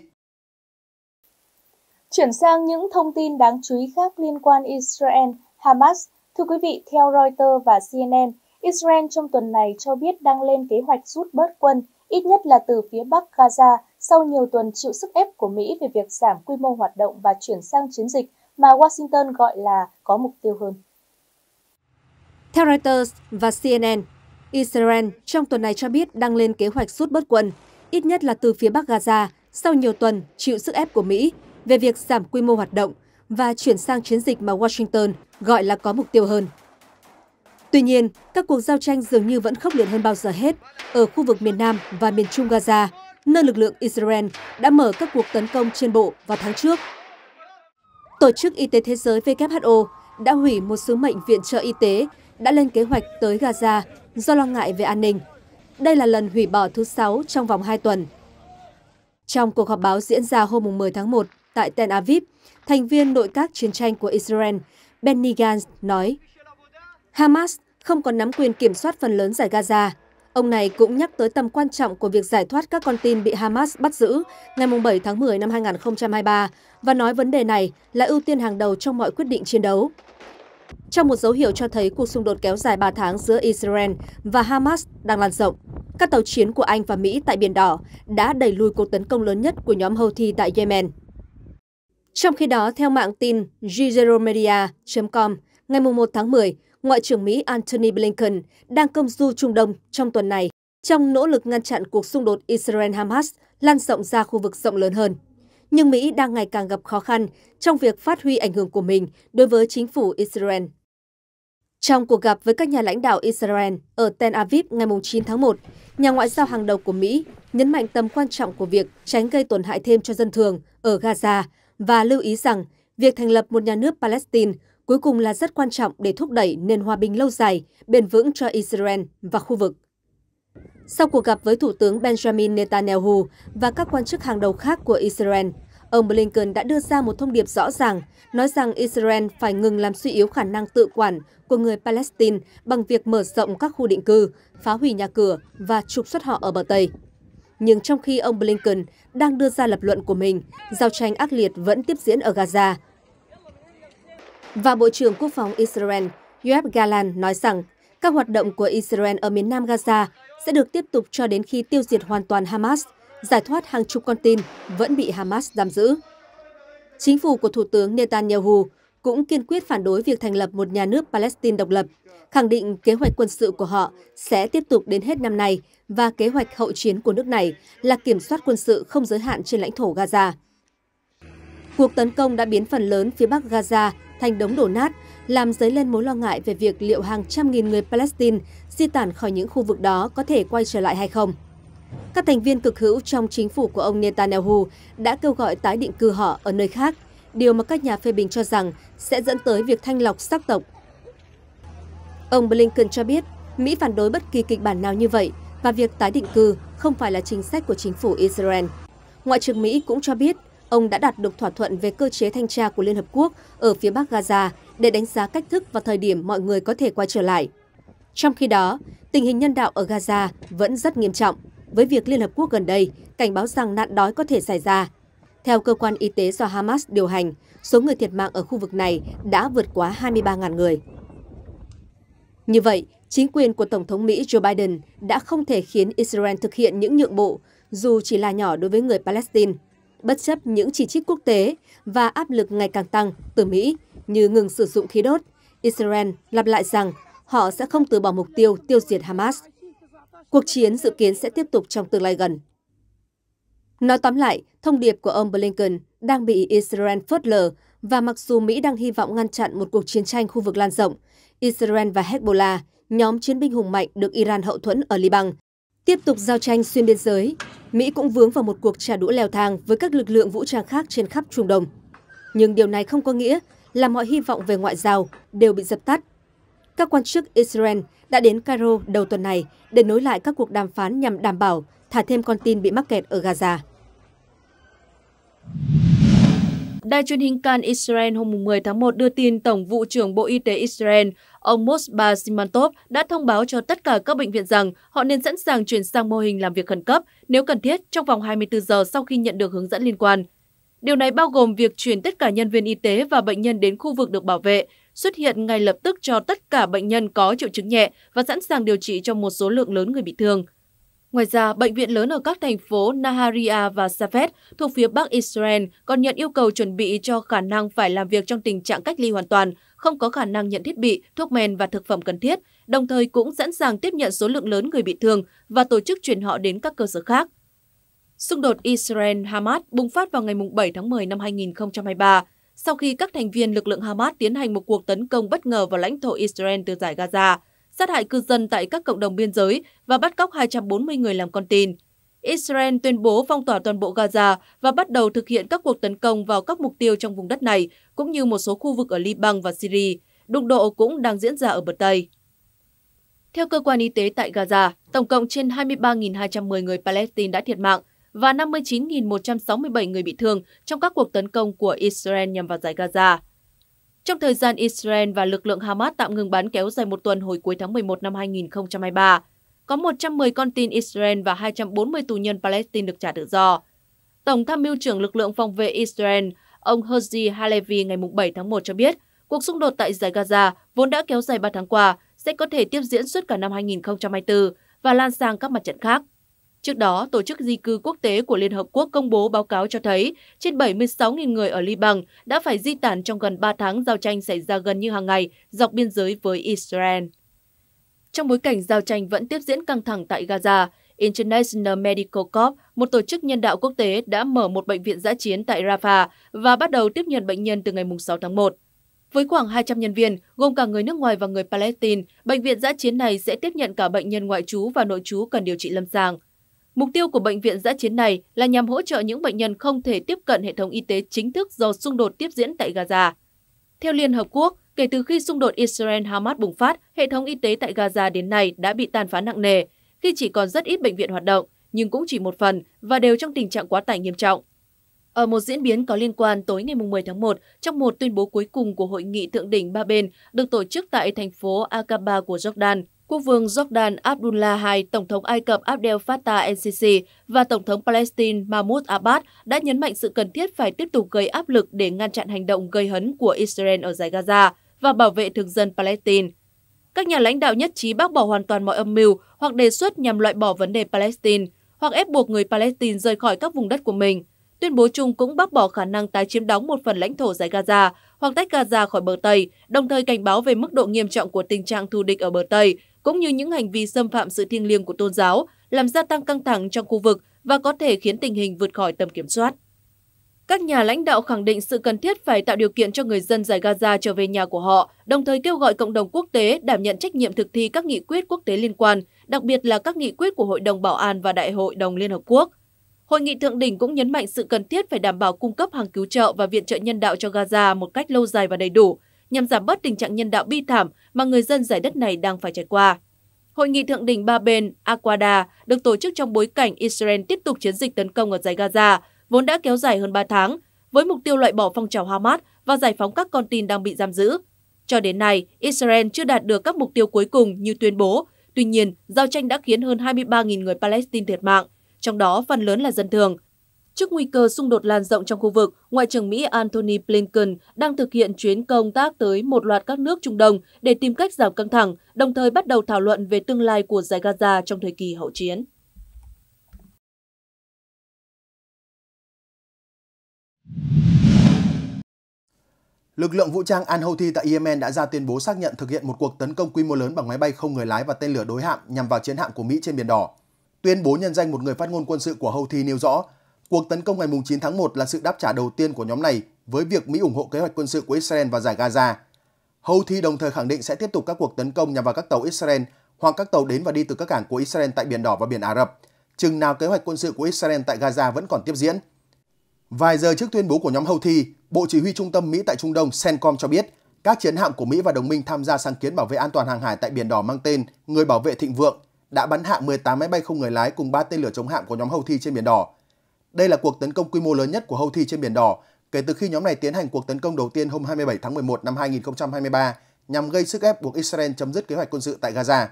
Chuyển sang những thông tin đáng chú ý khác liên quan Israel, Hamas. Thưa quý vị, theo Reuters và CNN, Israel trong tuần này cho biết đang lên kế hoạch rút bớt quân, ít nhất là từ phía bắc Gaza – sau nhiều tuần chịu sức ép của Mỹ về việc giảm quy mô hoạt động và chuyển sang chiến dịch mà Washington gọi là có mục tiêu hơn. Theo Reuters và CNN, Israel trong tuần này cho biết đang lên kế hoạch rút bớt quân, ít nhất là từ phía Bắc Gaza, sau nhiều tuần chịu sức ép của Mỹ về việc giảm quy mô hoạt động và chuyển sang chiến dịch mà Washington gọi là có mục tiêu hơn. Tuy nhiên, các cuộc giao tranh dường như vẫn khốc liệt hơn bao giờ hết ở khu vực miền Nam và miền Trung Gaza, nơi lực lượng Israel đã mở các cuộc tấn công trên bộ vào tháng trước. Tổ chức Y tế Thế giới WHO đã hủy một sứ mệnh viện trợ y tế đã lên kế hoạch tới Gaza do lo ngại về an ninh. Đây là lần hủy bỏ thứ sáu trong vòng 2 tuần. Trong cuộc họp báo diễn ra hôm 10 tháng 1 tại Tel Aviv, thành viên nội các chiến tranh của Israel Benny Gantz nói Hamas không còn nắm quyền kiểm soát phần lớn giải Gaza. Ông này cũng nhắc tới tầm quan trọng của việc giải thoát các con tin bị Hamas bắt giữ ngày 7 tháng 10 năm 2023 và nói vấn đề này là ưu tiên hàng đầu trong mọi quyết định chiến đấu. Trong một dấu hiệu cho thấy cuộc xung đột kéo dài 3 tháng giữa Israel và Hamas đang lan rộng, các tàu chiến của Anh và Mỹ tại Biển Đỏ đã đẩy lùi cuộc tấn công lớn nhất của nhóm Houthi tại Yemen. Trong khi đó, theo mạng tin Jizeromedia.com, ngày 1 tháng 10, Ngoại trưởng Mỹ Antony Blinken đang công du Trung Đông trong tuần này trong nỗ lực ngăn chặn cuộc xung đột Israel-Hamas lan rộng ra khu vực rộng lớn hơn. Nhưng Mỹ đang ngày càng gặp khó khăn trong việc phát huy ảnh hưởng của mình đối với chính phủ Israel. Trong cuộc gặp với các nhà lãnh đạo Israel ở Tel Aviv ngày 9 tháng 1, nhà ngoại giao hàng đầu của Mỹ nhấn mạnh tầm quan trọng của việc tránh gây tổn hại thêm cho dân thường ở Gaza và lưu ý rằng việc thành lập một nhà nước Palestine cuối cùng là rất quan trọng để thúc đẩy nền hòa bình lâu dài, bền vững cho Israel và khu vực. Sau cuộc gặp với Thủ tướng Benjamin Netanyahu và các quan chức hàng đầu khác của Israel, ông Blinken đã đưa ra một thông điệp rõ ràng, nói rằng Israel phải ngừng làm suy yếu khả năng tự quản của người Palestine bằng việc mở rộng các khu định cư, phá hủy nhà cửa và trục xuất họ ở bờ Tây. Nhưng trong khi ông Blinken đang đưa ra lập luận của mình, giao tranh ác liệt vẫn tiếp diễn ở Gaza – và Bộ trưởng Quốc phòng Israel Yoav Galan nói rằng các hoạt động của Israel ở miền nam Gaza sẽ được tiếp tục cho đến khi tiêu diệt hoàn toàn Hamas, giải thoát hàng chục con tin vẫn bị Hamas giam giữ. Chính phủ của Thủ tướng Netanyahu cũng kiên quyết phản đối việc thành lập một nhà nước Palestine độc lập, khẳng định kế hoạch quân sự của họ sẽ tiếp tục đến hết năm nay và kế hoạch hậu chiến của nước này là kiểm soát quân sự không giới hạn trên lãnh thổ Gaza. Cuộc tấn công đã biến phần lớn phía bắc Gaza thành đống đổ nát, làm dấy lên mối lo ngại về việc liệu hàng trăm nghìn người Palestine di tản khỏi những khu vực đó có thể quay trở lại hay không. Các thành viên cực hữu trong chính phủ của ông Netanyahu đã kêu gọi tái định cư họ ở nơi khác, điều mà các nhà phê bình cho rằng sẽ dẫn tới việc thanh lọc sắc tộc. Ông Blinken cho biết Mỹ phản đối bất kỳ kịch bản nào như vậy và việc tái định cư không phải là chính sách của chính phủ Israel. Ngoại trưởng Mỹ cũng cho biết ông đã đạt được thỏa thuận về cơ chế thanh tra của Liên Hợp Quốc ở phía Bắc Gaza để đánh giá cách thức và thời điểm mọi người có thể quay trở lại. Trong khi đó, tình hình nhân đạo ở Gaza vẫn rất nghiêm trọng, với việc Liên Hợp Quốc gần đây cảnh báo rằng nạn đói có thể xảy ra. Theo cơ quan y tế do Hamas điều hành, số người thiệt mạng ở khu vực này đã vượt quá 23.000 người. Như vậy, chính quyền của Tổng thống Mỹ Joe Biden đã không thể khiến Israel thực hiện những nhượng bộ, dù chỉ là nhỏ đối với người Palestine bất chấp những chỉ trích quốc tế và áp lực ngày càng tăng từ Mỹ như ngừng sử dụng khí đốt, Israel lặp lại rằng họ sẽ không từ bỏ mục tiêu tiêu diệt Hamas. Cuộc chiến dự kiến sẽ tiếp tục trong tương lai gần. Nói tóm lại, thông điệp của ông Blinken đang bị Israel phớt lờ và mặc dù Mỹ đang hy vọng ngăn chặn một cuộc chiến tranh khu vực lan rộng, Israel và Hezbollah, nhóm chiến binh hùng mạnh được Iran hậu thuẫn ở Liban, Tiếp tục giao tranh xuyên biên giới, Mỹ cũng vướng vào một cuộc trả đũa leo thang với các lực lượng vũ trang khác trên khắp Trung Đông. Nhưng điều này không có nghĩa là mọi hy vọng về ngoại giao đều bị dập tắt. Các quan chức Israel đã đến Cairo đầu tuần này để nối lại các cuộc đàm phán nhằm đảm bảo thả thêm con tin bị mắc kẹt ở Gaza. Đài truyền hình Can Israel hôm 10 tháng 1 đưa tin Tổng vụ trưởng Bộ Y tế Israel Ông Mosba Simantov đã thông báo cho tất cả các bệnh viện rằng họ nên sẵn sàng chuyển sang mô hình làm việc khẩn cấp nếu cần thiết trong vòng 24 giờ sau khi nhận được hướng dẫn liên quan. Điều này bao gồm việc chuyển tất cả nhân viên y tế và bệnh nhân đến khu vực được bảo vệ, xuất hiện ngay lập tức cho tất cả bệnh nhân có triệu chứng nhẹ và sẵn sàng điều trị cho một số lượng lớn người bị thương. Ngoài ra, bệnh viện lớn ở các thành phố Naharia và Safed thuộc phía Bắc Israel còn nhận yêu cầu chuẩn bị cho khả năng phải làm việc trong tình trạng cách ly hoàn toàn, không có khả năng nhận thiết bị, thuốc men và thực phẩm cần thiết, đồng thời cũng sẵn sàng tiếp nhận số lượng lớn người bị thương và tổ chức chuyển họ đến các cơ sở khác. Xung đột Israel-Hamas bùng phát vào ngày 7 tháng 10 năm 2023, sau khi các thành viên lực lượng Hamas tiến hành một cuộc tấn công bất ngờ vào lãnh thổ Israel từ giải Gaza sát hại cư dân tại các cộng đồng biên giới và bắt cóc 240 người làm con tin. Israel tuyên bố phong tỏa toàn bộ Gaza và bắt đầu thực hiện các cuộc tấn công vào các mục tiêu trong vùng đất này, cũng như một số khu vực ở Liban và Syria. Đụng độ cũng đang diễn ra ở bờ Tây. Theo cơ quan y tế tại Gaza, tổng cộng trên 23.210 người Palestine đã thiệt mạng và 59.167 người bị thương trong các cuộc tấn công của Israel nhằm vào giải Gaza. Trong thời gian Israel và lực lượng Hamas tạm ngừng bắn kéo dài một tuần hồi cuối tháng 11 năm 2023, có 110 con tin Israel và 240 tù nhân Palestine được trả tự do. Tổng tham mưu trưởng lực lượng phòng vệ Israel, ông Herzi Halevi ngày 7 tháng 1 cho biết, cuộc xung đột tại giải Gaza vốn đã kéo dài 3 tháng qua sẽ có thể tiếp diễn suốt cả năm 2024 và lan sang các mặt trận khác. Trước đó, Tổ chức Di cư Quốc tế của Liên Hợp Quốc công bố báo cáo cho thấy trên 76.000 người ở Liban đã phải di tản trong gần 3 tháng giao tranh xảy ra gần như hàng ngày dọc biên giới với Israel. Trong bối cảnh giao tranh vẫn tiếp diễn căng thẳng tại Gaza, International Medical Corps, một tổ chức nhân đạo quốc tế, đã mở một bệnh viện giã chiến tại Rafah và bắt đầu tiếp nhận bệnh nhân từ ngày 6 tháng 1. Với khoảng 200 nhân viên, gồm cả người nước ngoài và người Palestine, bệnh viện giã chiến này sẽ tiếp nhận cả bệnh nhân ngoại trú và nội trú cần điều trị lâm sàng – Mục tiêu của bệnh viện giã chiến này là nhằm hỗ trợ những bệnh nhân không thể tiếp cận hệ thống y tế chính thức do xung đột tiếp diễn tại Gaza. Theo Liên Hợp Quốc, kể từ khi xung đột Israel-Hamas bùng phát, hệ thống y tế tại Gaza đến nay đã bị tàn phá nặng nề, khi chỉ còn rất ít bệnh viện hoạt động, nhưng cũng chỉ một phần và đều trong tình trạng quá tải nghiêm trọng. Ở một diễn biến có liên quan tối ngày 10 tháng 1, trong một tuyên bố cuối cùng của hội nghị thượng đỉnh ba bên được tổ chức tại thành phố Aqaba của Jordan, Quốc vương Jordan Abdullah II, Tổng thống Ai Cập Abdel Fattah el-Sisi và Tổng thống Palestine Mahmoud Abbas đã nhấn mạnh sự cần thiết phải tiếp tục gây áp lực để ngăn chặn hành động gây hấn của Israel ở giải Gaza và bảo vệ thường dân Palestine. Các nhà lãnh đạo nhất trí bác bỏ hoàn toàn mọi âm mưu hoặc đề xuất nhằm loại bỏ vấn đề Palestine hoặc ép buộc người Palestine rời khỏi các vùng đất của mình. Tuyên bố chung cũng bác bỏ khả năng tái chiếm đóng một phần lãnh thổ giải Gaza hoặc tách Gaza khỏi bờ Tây, đồng thời cảnh báo về mức độ nghiêm trọng của tình trạng thù địch ở bờ Tây, cũng như những hành vi xâm phạm sự thiêng liêng của tôn giáo, làm gia tăng căng thẳng trong khu vực và có thể khiến tình hình vượt khỏi tầm kiểm soát. Các nhà lãnh đạo khẳng định sự cần thiết phải tạo điều kiện cho người dân giải Gaza trở về nhà của họ, đồng thời kêu gọi cộng đồng quốc tế đảm nhận trách nhiệm thực thi các nghị quyết quốc tế liên quan, đặc biệt là các nghị quyết của Hội đồng Bảo an và Đại hội đồng Liên Hợp Quốc. Hội nghị thượng đỉnh cũng nhấn mạnh sự cần thiết phải đảm bảo cung cấp hàng cứu trợ và viện trợ nhân đạo cho Gaza một cách lâu dài và đầy đủ, nhằm giảm bớt tình trạng nhân đạo bi thảm mà người dân giải đất này đang phải trải qua. Hội nghị thượng đỉnh ba bên Aquada được tổ chức trong bối cảnh Israel tiếp tục chiến dịch tấn công ở giải Gaza, vốn đã kéo dài hơn 3 tháng, với mục tiêu loại bỏ phong trào Hamas và giải phóng các con tin đang bị giam giữ. Cho đến nay, Israel chưa đạt được các mục tiêu cuối cùng như tuyên bố. Tuy nhiên, giao tranh đã khiến hơn 23.000 người Palestine thiệt mạng, trong đó phần lớn là dân thường, Trước nguy cơ xung đột lan rộng trong khu vực, Ngoại trưởng Mỹ Antony Blinken đang thực hiện chuyến công tác tới một loạt các nước Trung Đông để tìm cách giảm căng thẳng, đồng thời bắt đầu thảo luận về tương lai của giải Gaza trong thời kỳ hậu chiến. Lực lượng vũ trang Al-Houthi tại Yemen đã ra tuyên bố xác nhận thực hiện một cuộc tấn công quy mô lớn bằng máy bay không người lái và tên lửa đối hạm nhằm vào chiến hạm của Mỹ trên Biển Đỏ. Tuyên bố nhân danh một người phát ngôn quân sự của Houthi nêu rõ, Cuộc tấn công ngày 9 tháng 1 là sự đáp trả đầu tiên của nhóm này với việc Mỹ ủng hộ kế hoạch quân sự của Israel và giải Gaza. Houthi đồng thời khẳng định sẽ tiếp tục các cuộc tấn công nhằm vào các tàu Israel hoặc các tàu đến và đi từ các cảng của Israel tại Biển Đỏ và Biển Ả Rập, chừng nào kế hoạch quân sự của Israel tại Gaza vẫn còn tiếp diễn. Vài giờ trước tuyên bố của nhóm Houthi, Bộ Chỉ huy Trung tâm Mỹ tại Trung Đông CENTCOM cho biết các chiến hạm của Mỹ và đồng minh tham gia sáng kiến bảo vệ an toàn hàng hải tại Biển Đỏ mang tên Người Bảo vệ Thịnh Vượng đã bắn hạ 18 máy bay không người lái cùng 3 tên lửa chống hạm của nhóm Houthi trên Biển Đỏ, đây là cuộc tấn công quy mô lớn nhất của Houthi trên Biển Đỏ kể từ khi nhóm này tiến hành cuộc tấn công đầu tiên hôm 27 tháng 11 năm 2023 nhằm gây sức ép buộc Israel chấm dứt kế hoạch quân sự tại Gaza.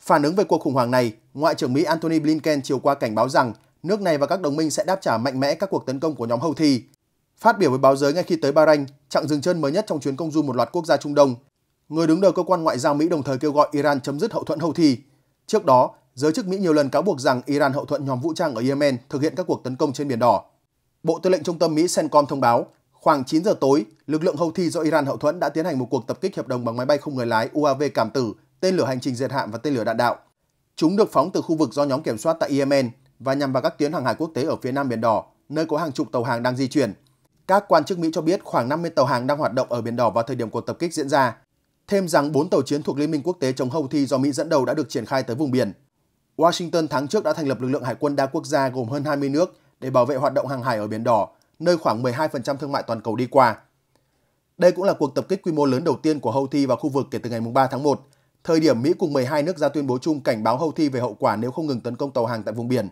Phản ứng về cuộc khủng hoảng này, Ngoại trưởng Mỹ Antony Blinken chiều qua cảnh báo rằng nước này và các đồng minh sẽ đáp trả mạnh mẽ các cuộc tấn công của nhóm Houthi. Phát biểu với báo giới ngay khi tới Bahrain, chặng dừng chân mới nhất trong chuyến công du một loạt quốc gia Trung Đông, người đứng đầu cơ quan ngoại giao Mỹ đồng thời kêu gọi Iran chấm dứt hậu thuẫn Houthi. Trước đó, giới chức Mỹ nhiều lần cáo buộc rằng Iran hậu thuẫn nhóm vũ trang ở Yemen thực hiện các cuộc tấn công trên Biển Đỏ. Bộ Tư lệnh Trung tâm Mỹ CENTCOM thông báo, khoảng 9 giờ tối, lực lượng Houthi do Iran hậu thuẫn đã tiến hành một cuộc tập kích hiệp đồng bằng máy bay không người lái UAV cảm tử, tên lửa hành trình diệt hạm và tên lửa đạn đạo. Chúng được phóng từ khu vực do nhóm kiểm soát tại Yemen và nhằm vào các tuyến hàng hải quốc tế ở phía nam Biển Đỏ, nơi có hàng chục tàu hàng đang di chuyển. Các quan chức Mỹ cho biết khoảng 50 tàu hàng đang hoạt động ở Biển Đỏ vào thời điểm cuộc tập kích diễn ra. Thêm rằng 4 tàu chiến thuộc Liên minh quốc tế chống Houthi do Mỹ dẫn đầu đã được triển khai tới vùng biển. Washington tháng trước đã thành lập lực lượng hải quân đa quốc gia gồm hơn 20 nước để bảo vệ hoạt động hàng hải ở Biển Đỏ, nơi khoảng 12% thương mại toàn cầu đi qua. Đây cũng là cuộc tập kích quy mô lớn đầu tiên của Houthi vào khu vực kể từ ngày 3 tháng 1, thời điểm Mỹ cùng 12 nước ra tuyên bố chung cảnh báo Houthi về hậu quả nếu không ngừng tấn công tàu hàng tại vùng biển.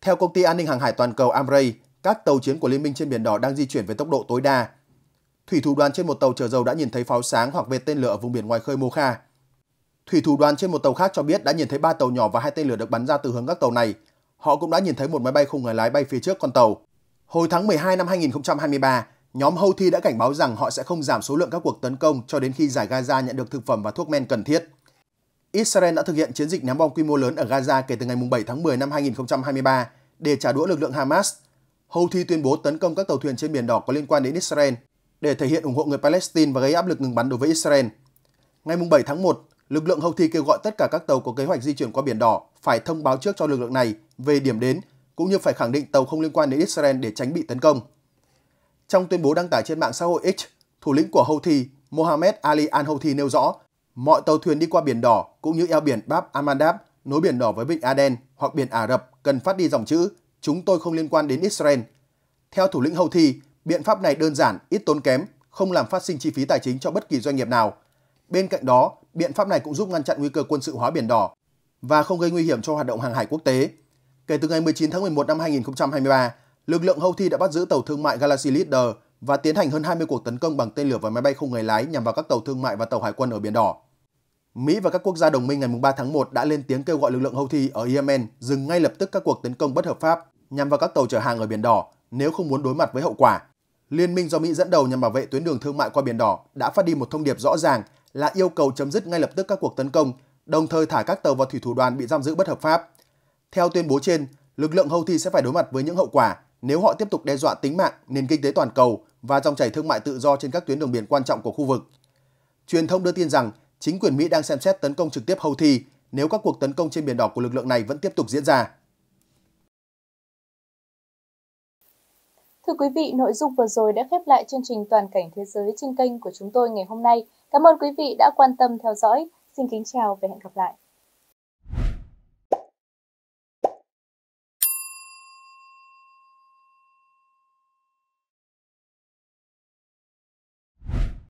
Theo công ty an ninh hàng hải toàn cầu Amrey, các tàu chiến của Liên minh trên Biển Đỏ đang di chuyển với tốc độ tối đa. Thủy thủ đoàn trên một tàu chở dầu đã nhìn thấy pháo sáng hoặc về tên lửa ở vùng biển ngoài khơi Mocha. Thủy thủ đoàn trên một tàu khác cho biết đã nhìn thấy ba tàu nhỏ và hai tên lửa được bắn ra từ hướng các tàu này. Họ cũng đã nhìn thấy một máy bay không người lái bay phía trước con tàu. Hồi tháng 12 năm 2023, nhóm Houthi đã cảnh báo rằng họ sẽ không giảm số lượng các cuộc tấn công cho đến khi giải Gaza nhận được thực phẩm và thuốc men cần thiết. Israel đã thực hiện chiến dịch ném bom quy mô lớn ở Gaza kể từ ngày 7 tháng 10 năm 2023 để trả đũa lực lượng Hamas. Houthi tuyên bố tấn công các tàu thuyền trên Biển Đỏ có liên quan đến Israel để thể hiện ủng hộ người Palestine và gây áp lực ngừng bắn đối với Israel. Ngày 7 tháng 1, lực lượng houthi kêu gọi tất cả các tàu có kế hoạch di chuyển qua Biển Đỏ phải thông báo trước cho lực lượng này về điểm đến, cũng như phải khẳng định tàu không liên quan đến Israel để tránh bị tấn công. Trong tuyên bố đăng tải trên mạng xã hội X, thủ lĩnh của Houthi Mohammed Ali al-Houthi nêu rõ, mọi tàu thuyền đi qua Biển Đỏ cũng như eo biển Bab Amandab nối Biển Đỏ với Vịnh Aden hoặc Biển Ả Rập cần phát đi dòng chữ chúng tôi không liên quan đến Israel. Theo thủ lĩnh Houthi, biện pháp này đơn giản, ít tốn kém, không làm phát sinh chi phí tài chính cho bất kỳ doanh nghiệp nào. Bên cạnh đó, biện pháp này cũng giúp ngăn chặn nguy cơ quân sự hóa Biển Đỏ và không gây nguy hiểm cho hoạt động hàng hải quốc tế. Kể từ ngày 19 tháng 11 năm 2023, lực lượng Houthi đã bắt giữ tàu thương mại Galaxy Leader và tiến hành hơn 20 cuộc tấn công bằng tên lửa và máy bay không người lái nhằm vào các tàu thương mại và tàu hải quân ở Biển Đỏ. Mỹ và các quốc gia đồng minh ngày 3 tháng 1 đã lên tiếng kêu gọi lực lượng Houthi ở Yemen dừng ngay lập tức các cuộc tấn công bất hợp pháp nhằm vào các tàu chở hàng ở Biển Đỏ nếu không muốn đối mặt với hậu quả. Liên minh do Mỹ dẫn đầu nhằm bảo vệ tuyến đường thương mại qua Biển Đỏ đã phát đi một thông điệp rõ ràng là yêu cầu chấm dứt ngay lập tức các cuộc tấn công, đồng thời thả các tàu và thủy thủ đoàn bị giam giữ bất hợp pháp. Theo tuyên bố trên, lực lượng Houthi sẽ phải đối mặt với những hậu quả nếu họ tiếp tục đe dọa tính mạng, nền kinh tế toàn cầu và dòng chảy thương mại tự do trên các tuyến đường biển quan trọng của khu vực. Truyền thông đưa tin rằng chính quyền Mỹ đang xem xét tấn công trực tiếp Houthi nếu các cuộc tấn công trên biển đỏ của lực lượng này vẫn tiếp tục diễn ra. Thưa quý vị, nội dung vừa rồi đã khép lại chương trình Toàn cảnh thế giới trên kênh của chúng tôi ngày hôm nay. Cảm ơn quý vị đã quan tâm theo dõi. Xin kính chào và hẹn gặp lại.